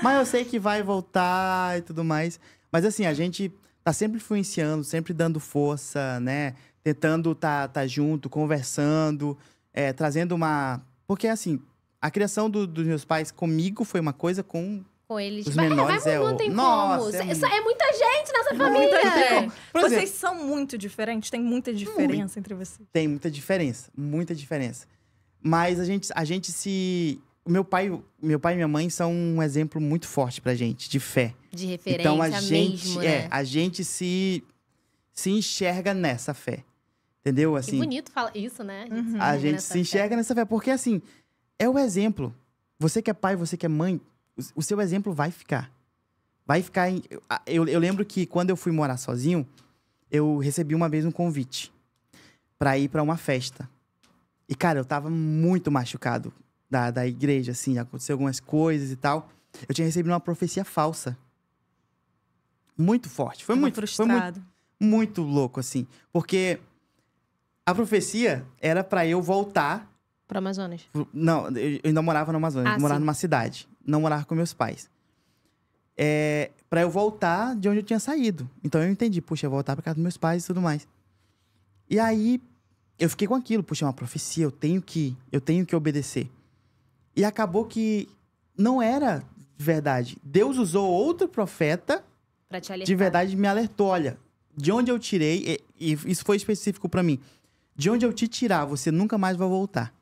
Mas eu sei que vai voltar e tudo mais. Mas assim, a gente tá sempre influenciando, sempre dando força, né? Tentando tá, tá junto, conversando, é, trazendo uma... Porque assim, a criação do, dos meus pais comigo foi uma coisa, com com eles. Os vai, vai, é o... tem Nossa, É, é muito... é, muita gente nessa família. vocês exemplo, são muito diferentes, tem muita diferença muito, entre vocês. Tem muita diferença, muita diferença. Mas a gente, a gente se meu pai, meu pai e minha mãe são um exemplo muito forte pra gente, de fé. De então, referência então, a gente, mesmo, né? É, a gente se, se enxerga nessa fé. Entendeu? Assim, que bonito falar isso, né? A gente, uhum. se, enxerga a gente se enxerga nessa fé, porque assim, é o exemplo. Você que é pai, você que é mãe, o, seu exemplo vai ficar. Vai ficar em. Eu, eu lembro que quando eu fui morar sozinho, eu recebi uma vez um convite para ir para uma festa. E, cara, eu tava muito machucado da, da igreja, assim, aconteceu algumas coisas e tal. Eu tinha recebido uma profecia falsa. Muito forte. Foi, muito, frustrado. Foi muito, muito louco, assim. Porque a profecia era para eu voltar. Para Amazonas? Não, eu ainda morava no Amazonas, ah, eu morava sim. numa cidade não morava com meus pais. É, para eu voltar de onde eu tinha saído. Então eu entendi, puxa, eu vou voltar para casa dos meus pais e tudo mais. E aí eu fiquei com aquilo, puxa, é uma profecia, eu tenho que, eu tenho que obedecer. E acabou que não era verdade. Deus usou outro profeta de verdade me alertou, olha, de onde eu tirei e, e isso foi específico para mim. De onde eu te tirar, você nunca mais vai voltar.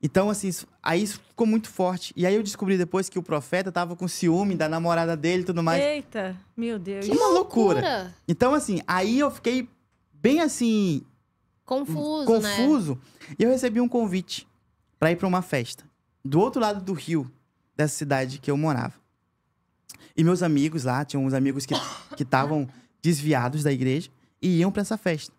Então, assim, isso, aí isso ficou muito forte. E aí eu descobri depois que o profeta tava com ciúme da namorada dele e tudo mais. Eita, meu Deus. Que uma loucura. loucura. Então, assim, aí eu fiquei bem assim. Confuso. Né? Confuso. Né? E eu recebi um convite para ir para uma festa. Do outro lado do rio, dessa cidade que eu morava. E meus amigos lá, tinham uns amigos que estavam desviados da igreja e iam para essa festa.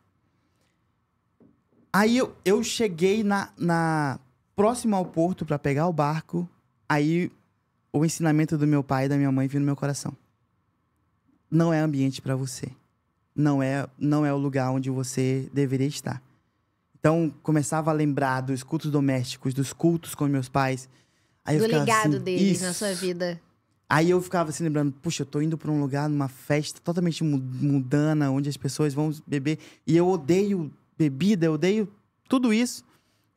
Aí eu, eu cheguei na, na próximo ao porto para pegar o barco, aí o ensinamento do meu pai e da minha mãe vindo no meu coração. Não é ambiente para você. Não é, não é o lugar onde você deveria estar. Então, começava a lembrar dos cultos domésticos, dos cultos com meus pais. Aí do legado assim, deles Isso. na sua vida. Aí eu ficava assim lembrando, puxa, eu tô indo pra um lugar, numa festa totalmente mudana, onde as pessoas vão beber. E eu odeio bebida, eu odeio tudo isso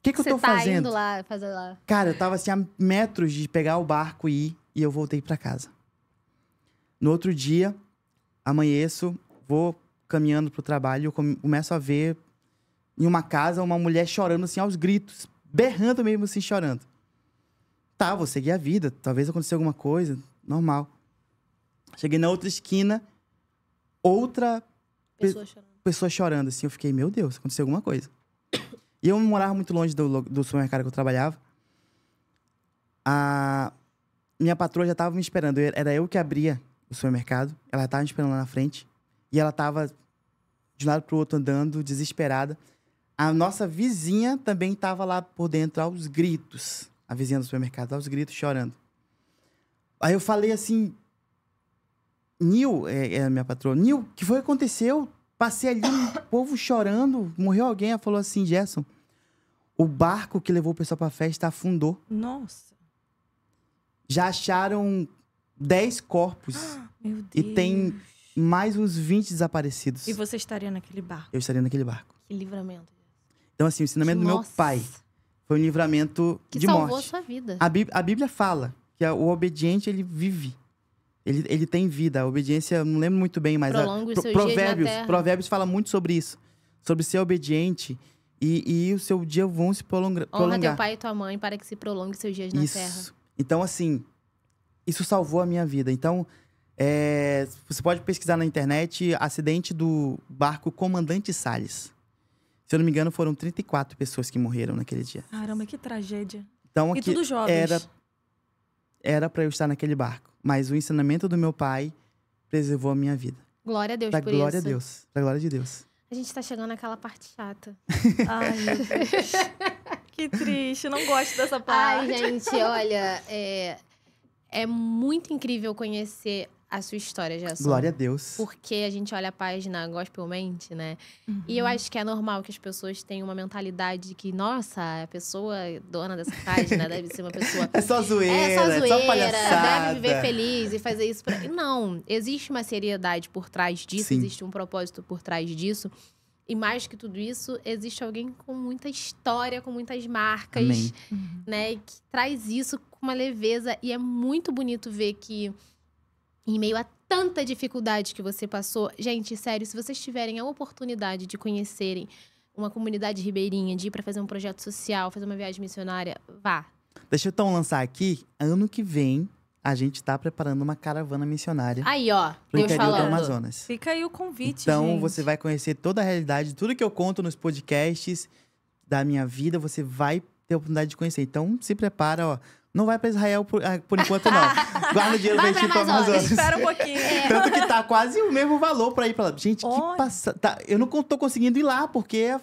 que, que eu tô tá fazendo? Lá, lá. Cara, eu tava assim a metros de pegar o barco e ir, e eu voltei para casa. No outro dia, amanheço, vou caminhando pro trabalho, eu começo a ver em uma casa uma mulher chorando assim aos gritos, berrando mesmo assim, chorando. Tá, vou seguir a vida, talvez aconteça alguma coisa, normal. Cheguei na outra esquina, outra pessoa chorando. pessoa chorando assim, eu fiquei, meu Deus, aconteceu alguma coisa. E eu morava muito longe do, do supermercado que eu trabalhava. A minha patroa já estava me esperando. Era eu que abria o supermercado. Ela estava me esperando lá na frente. E ela estava de um lado pro outro andando, desesperada. A nossa vizinha também estava lá por dentro, aos gritos. A vizinha do supermercado, aos gritos, chorando. Aí eu falei assim... Nil, é, é a minha patroa. Nil, o que foi que aconteceu? Passei ali, um povo chorando. Morreu alguém, ela falou assim, Gerson, o barco que levou o pessoal pra festa afundou. Nossa. Já acharam 10 corpos. Ah, meu Deus. E tem mais uns 20 desaparecidos. E você estaria naquele barco? Eu estaria naquele barco. Que livramento. Então, assim, o ensinamento do meu pai foi um livramento que de morte. Que salvou sua vida. A, Bí a Bíblia fala que é o obediente, ele vive. Ele, ele tem vida. A obediência, não lembro muito bem, mas. a, pro, provérbios, provérbios fala muito sobre isso. Sobre ser obediente e, e o seu dia vão se prolongar. Honra teu pai e tua mãe para que se prolongue seus dias na isso. terra. Então, assim, isso salvou a minha vida. Então, é, você pode pesquisar na internet acidente do barco Comandante Salles. Se eu não me engano, foram 34 pessoas que morreram naquele dia. Caramba, que tragédia. Então, e tudo jovens. Era, era pra eu estar naquele barco. Mas o ensinamento do meu pai preservou a minha vida. Glória a Deus pra por glória isso. A Deus, pra glória a Deus. A gente tá chegando naquela parte chata. Ai, que triste, não gosto dessa parte. Ai, gente, olha, é, é muito incrível conhecer a sua história, já Glória a Deus. Porque a gente olha a página gospelmente, né? Uhum. E eu acho que é normal que as pessoas tenham uma mentalidade de que, nossa, a pessoa dona dessa página deve ser uma pessoa. é só zoeira, é só, zoeira, é só palhaçada. Deve viver feliz e fazer isso. Pra... Não, existe uma seriedade por trás disso, Sim. existe um propósito por trás disso. E mais que tudo isso, existe alguém com muita história, com muitas marcas, Amém. Uhum. né? Que traz isso com uma leveza. E é muito bonito ver que em meio a tanta dificuldade que você passou, gente, sério, se vocês tiverem a oportunidade de conhecerem uma comunidade ribeirinha, de ir para fazer um projeto social, fazer uma viagem missionária, vá. Deixa eu então lançar aqui, ano que vem a gente está preparando uma caravana missionária. Aí, ó, pro Deus interior falando. do Amazonas. Fica aí o convite, Então gente. você vai conhecer toda a realidade, tudo que eu conto nos podcasts da minha vida, você vai ter a oportunidade de conhecer. Então se prepara, ó não vai para Israel por, ah, por enquanto, não. Guarda o dinheiro pra gente ir pra Amazônia. Espera um pouquinho. Tanto que tá quase o mesmo valor para ir para lá. Gente, Olha. que passa... Tá, eu não tô conseguindo ir lá, porque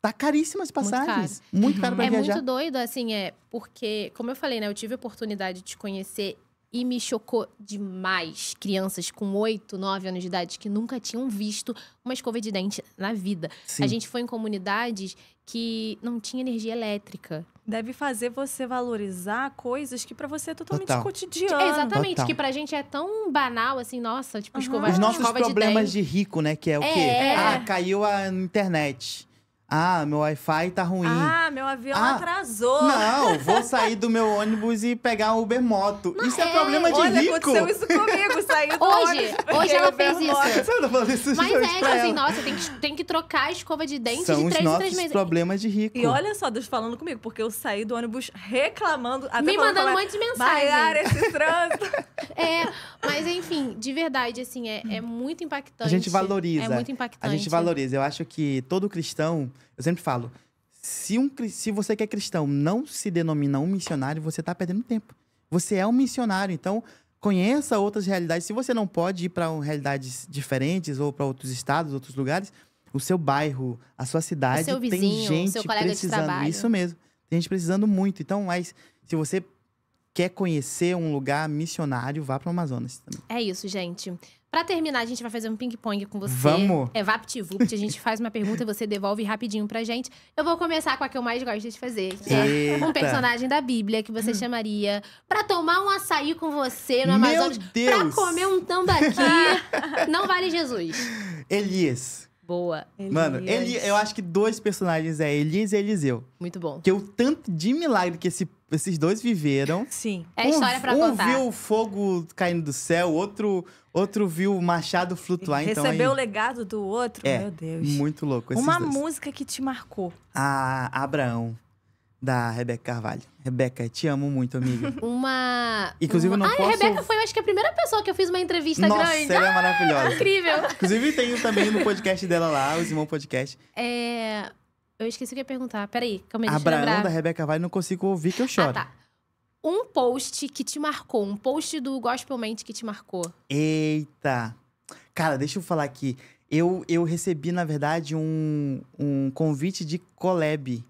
tá caríssimas as passagens. Muito caro, muito caro pra é viajar. É muito doido, assim, é... Porque, como eu falei, né? Eu tive a oportunidade de te conhecer e me chocou demais crianças com 8, 9 anos de idade que nunca tinham visto uma escova de dente na vida. Sim. A gente foi em comunidades que não tinha energia elétrica deve fazer você valorizar coisas que para você é totalmente Total. cotidiano. É, exatamente, Total. que pra gente é tão banal assim, nossa, tipo, uhum. escovar Os nossos escova problemas de, de, rico, né, que é o é. quê? Ah, é. caiu a internet. Ah, meu Wi-Fi tá ruim. Ah, meu avião ah, atrasou. Não, vou sair do meu ônibus e pegar o Uber Moto. Mas isso é, é problema de Olha, rico. aconteceu isso comigo, saiu do hoje, ônibus. Hoje ela Uber fez isso. Você não falou isso Mas é, tipo assim, nossa, tem que, tem que trocar a escova de dente São de três em três meses. problemas de rico. E olha só, Deus falando comigo, porque eu saí do ônibus reclamando. Até Me mandando um monte de mensagem. Maiara, esse trânsito. é, mas enfim, de verdade, assim, é, é muito impactante. A gente valoriza. É muito impactante. A gente valoriza. Eu acho que todo cristão eu sempre falo, se, um, se você que é cristão não se denomina um missionário, você está perdendo tempo. Você é um missionário, então conheça outras realidades. Se você não pode ir para realidades diferentes ou para outros estados, outros lugares, o seu bairro, a sua cidade, seu vizinho, tem gente seu colega precisando. De trabalho. Isso mesmo. Tem gente precisando muito. Então, mas se você quer conhecer um lugar missionário, vá para o Amazonas também. É isso, gente. Pra terminar, a gente vai fazer um ping-pong com você. Vamos! É VaptVupt, a gente faz uma pergunta, e você devolve rapidinho pra gente. Eu vou começar com a que eu mais gosto de fazer, que é um personagem da Bíblia que você chamaria pra tomar um açaí com você no Meu Amazonas. Deus. Pra comer um tambaqui. Não vale Jesus. Elias. Boa. Elias. Mano, Eli, eu acho que dois personagens é Elias e Eliseu. Muito bom. Que o tanto de milagre que esse esses dois viveram. Sim. É um, história pra um contar. Um viu o fogo caindo do céu, outro outro viu o machado flutuar. Então Recebeu então, aí... o legado do outro. É, Meu Deus. Muito louco. Uma dois. música que te marcou. A Abraão. Da Rebeca Carvalho. Rebeca, te amo muito, amiga. Uma. Inclusive, uma... não Ai, ah, posso... a Rebeca foi, acho que, a primeira pessoa que eu fiz uma entrevista Nossa, grande. Ela é maravilhosa. Ah, incrível. Inclusive, tem também no podcast dela lá, o Simão Podcast. É. Eu esqueci o que ia perguntar. Peraí, calma aí, deixa Abraão da Rebeca Vai, não consigo ouvir que eu choro. Ah, tá. Um post que te marcou, um post do Gospel Mente que te marcou. Eita! Cara, deixa eu falar aqui. Eu, eu recebi, na verdade, um, um convite de collab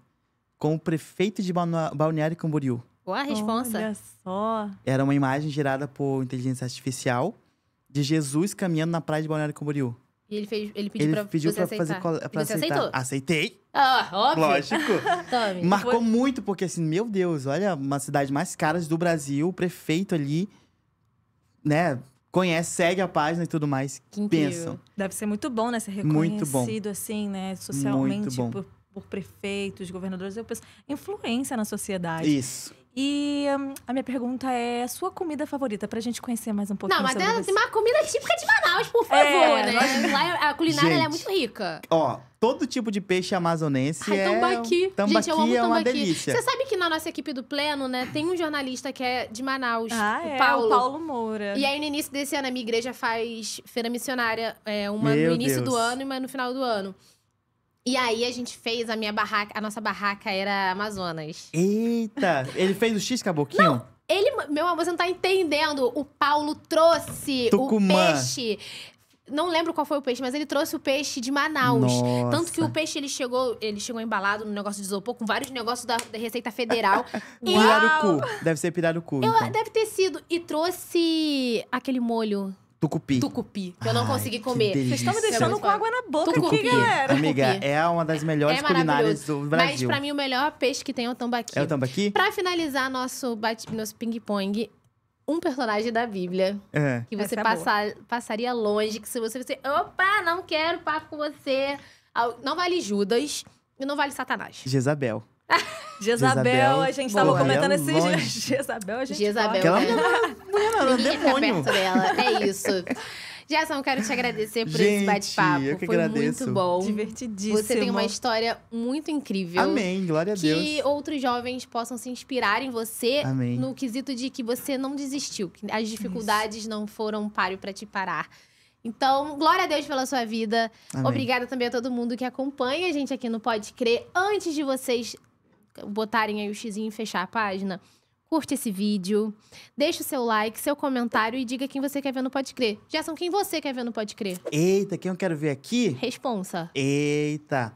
com o prefeito de Balneário Camboriú. Boa a resposta? Olha só! Era uma imagem gerada por inteligência artificial de Jesus caminhando na praia de Balneário Camboriú. E ele, fez, ele pediu ele pra pediu você pra aceitar. Fazer, col- pra você aceitar. aceitou? Aceitei. Ah, óbvio. Lógico. Tome. Marcou Foi... muito, porque assim, meu Deus, olha, uma cidade mais cara do Brasil, o prefeito ali, né, conhece, segue a página e tudo mais. Que Pensam. Deve ser muito bom, né, ser reconhecido muito bom. assim, né, socialmente. Muito bom. Por por prefeitos, governadores, eu penso, influência na sociedade. Isso. E hum, a minha pergunta é: sua comida favorita? Pra gente conhecer mais um pouco. Não, mas tem, é uma comida típica de Manaus, por favor, é, né? Nós... Lá é, a culinária é gente, é muito rica. Ó, todo tipo de peixe amazonense. Ai, é... tambaqui. tambaqui. Gente, eu amo é tambaqui. Uma delícia. Você sabe que na nossa equipe do Pleno, né, tem um jornalista que é de Manaus, ah, o é, Paulo. O Paulo Moura. E aí, no início desse ano, a minha igreja faz feira missionária, é, uma Meu no início Deus. do ano e uma no final do ano. E aí a gente fez a minha barraca, a nossa barraca era Amazonas. Eita! Ele fez o X caboquinho? Não. Ele, meu amor, você não tá entendendo. O Paulo trouxe Tucumã. o peixe. Não lembro qual foi o peixe, mas ele trouxe o peixe de Manaus. Nossa. Tanto que o peixe ele chegou, ele chegou embalado no negócio de isopor com vários negócios da, da Receita Federal. e pirarucu. Deve ser pirarucu. Eu, então. Deve ter sido. E trouxe aquele molho Tucupi. Tucupi, que eu não Ai, consegui comer. Vocês estão me deixando com água na boca tucupi. aqui, galera. Amiga, é uma das é, melhores é culinárias do Brasil. Mas pra mim, o melhor peixe que tem é o tambaqui. É o tambaqui? Pra finalizar nosso, bate, nosso ping-pong, um personagem da Bíblia é. que você é passar, passaria longe, que se você, você... Opa, não quero papo com você. Não vale Judas e não vale Satanás. Jezabel. Jezabel, a gente estava comentando esses longe. dias. Jezabel, a gente. Jezabel. Fala. Aquela mulher, mulher, Ninguém tá demônio. Tá perto dela. É isso. Jason, quero te agradecer por gente, esse bate-papo. Eu que Foi agradeço. muito bom. Divertidíssimo. Você tem uma história muito incrível. Amém, glória a Deus. Que outros jovens possam se inspirar em você Amém. no quesito de que você não desistiu, que as dificuldades Isso. não foram um páreo para te parar. Então, glória a Deus pela sua vida. Amém. Obrigada também a todo mundo que acompanha a gente aqui no Pode Crer. Antes de vocês botarem aí o xizinho e fechar a página, curte esse vídeo, deixa o seu like, seu comentário e diga quem você quer ver no Pode Crer. Gerson, quem você quer ver no Pode Crer? Eita, quem eu quero ver aqui? Responsa. Eita.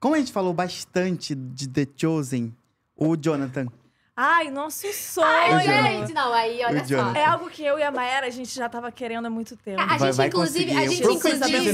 Como a gente falou bastante de The Chosen, o Jonathan Ai, nosso sonho! Ai, gente, não, aí olha só. É algo que eu e a Maera, a gente já tava querendo há muito tempo. A, a vai, gente, vai inclusive, a gente, inclusive,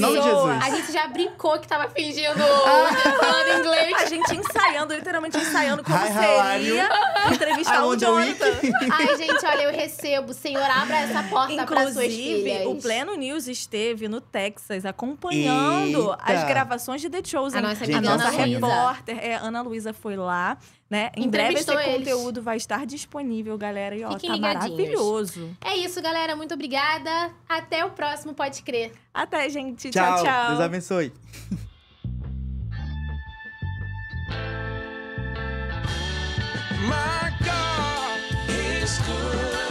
a gente já brincou que tava fingindo falando inglês. A gente ensaiando, literalmente ensaiando como Hi, seria entrevistar o Jonathan. Ai, gente, olha, eu recebo. Senhor, abra essa porta inclusive, pra suas filhas. o Pleno News esteve no Texas acompanhando Eita. as gravações de The Chosen. A nossa, a é nossa, nossa repórter, é, Ana Luísa, foi lá né? Em breve esse eles. conteúdo vai estar disponível, galera. E ó, Fiquem tá maravilhoso. É isso, galera. Muito obrigada. Até o próximo Pode Crer. Até, gente. Tchau, tchau. tchau. Deus abençoe. My God is good.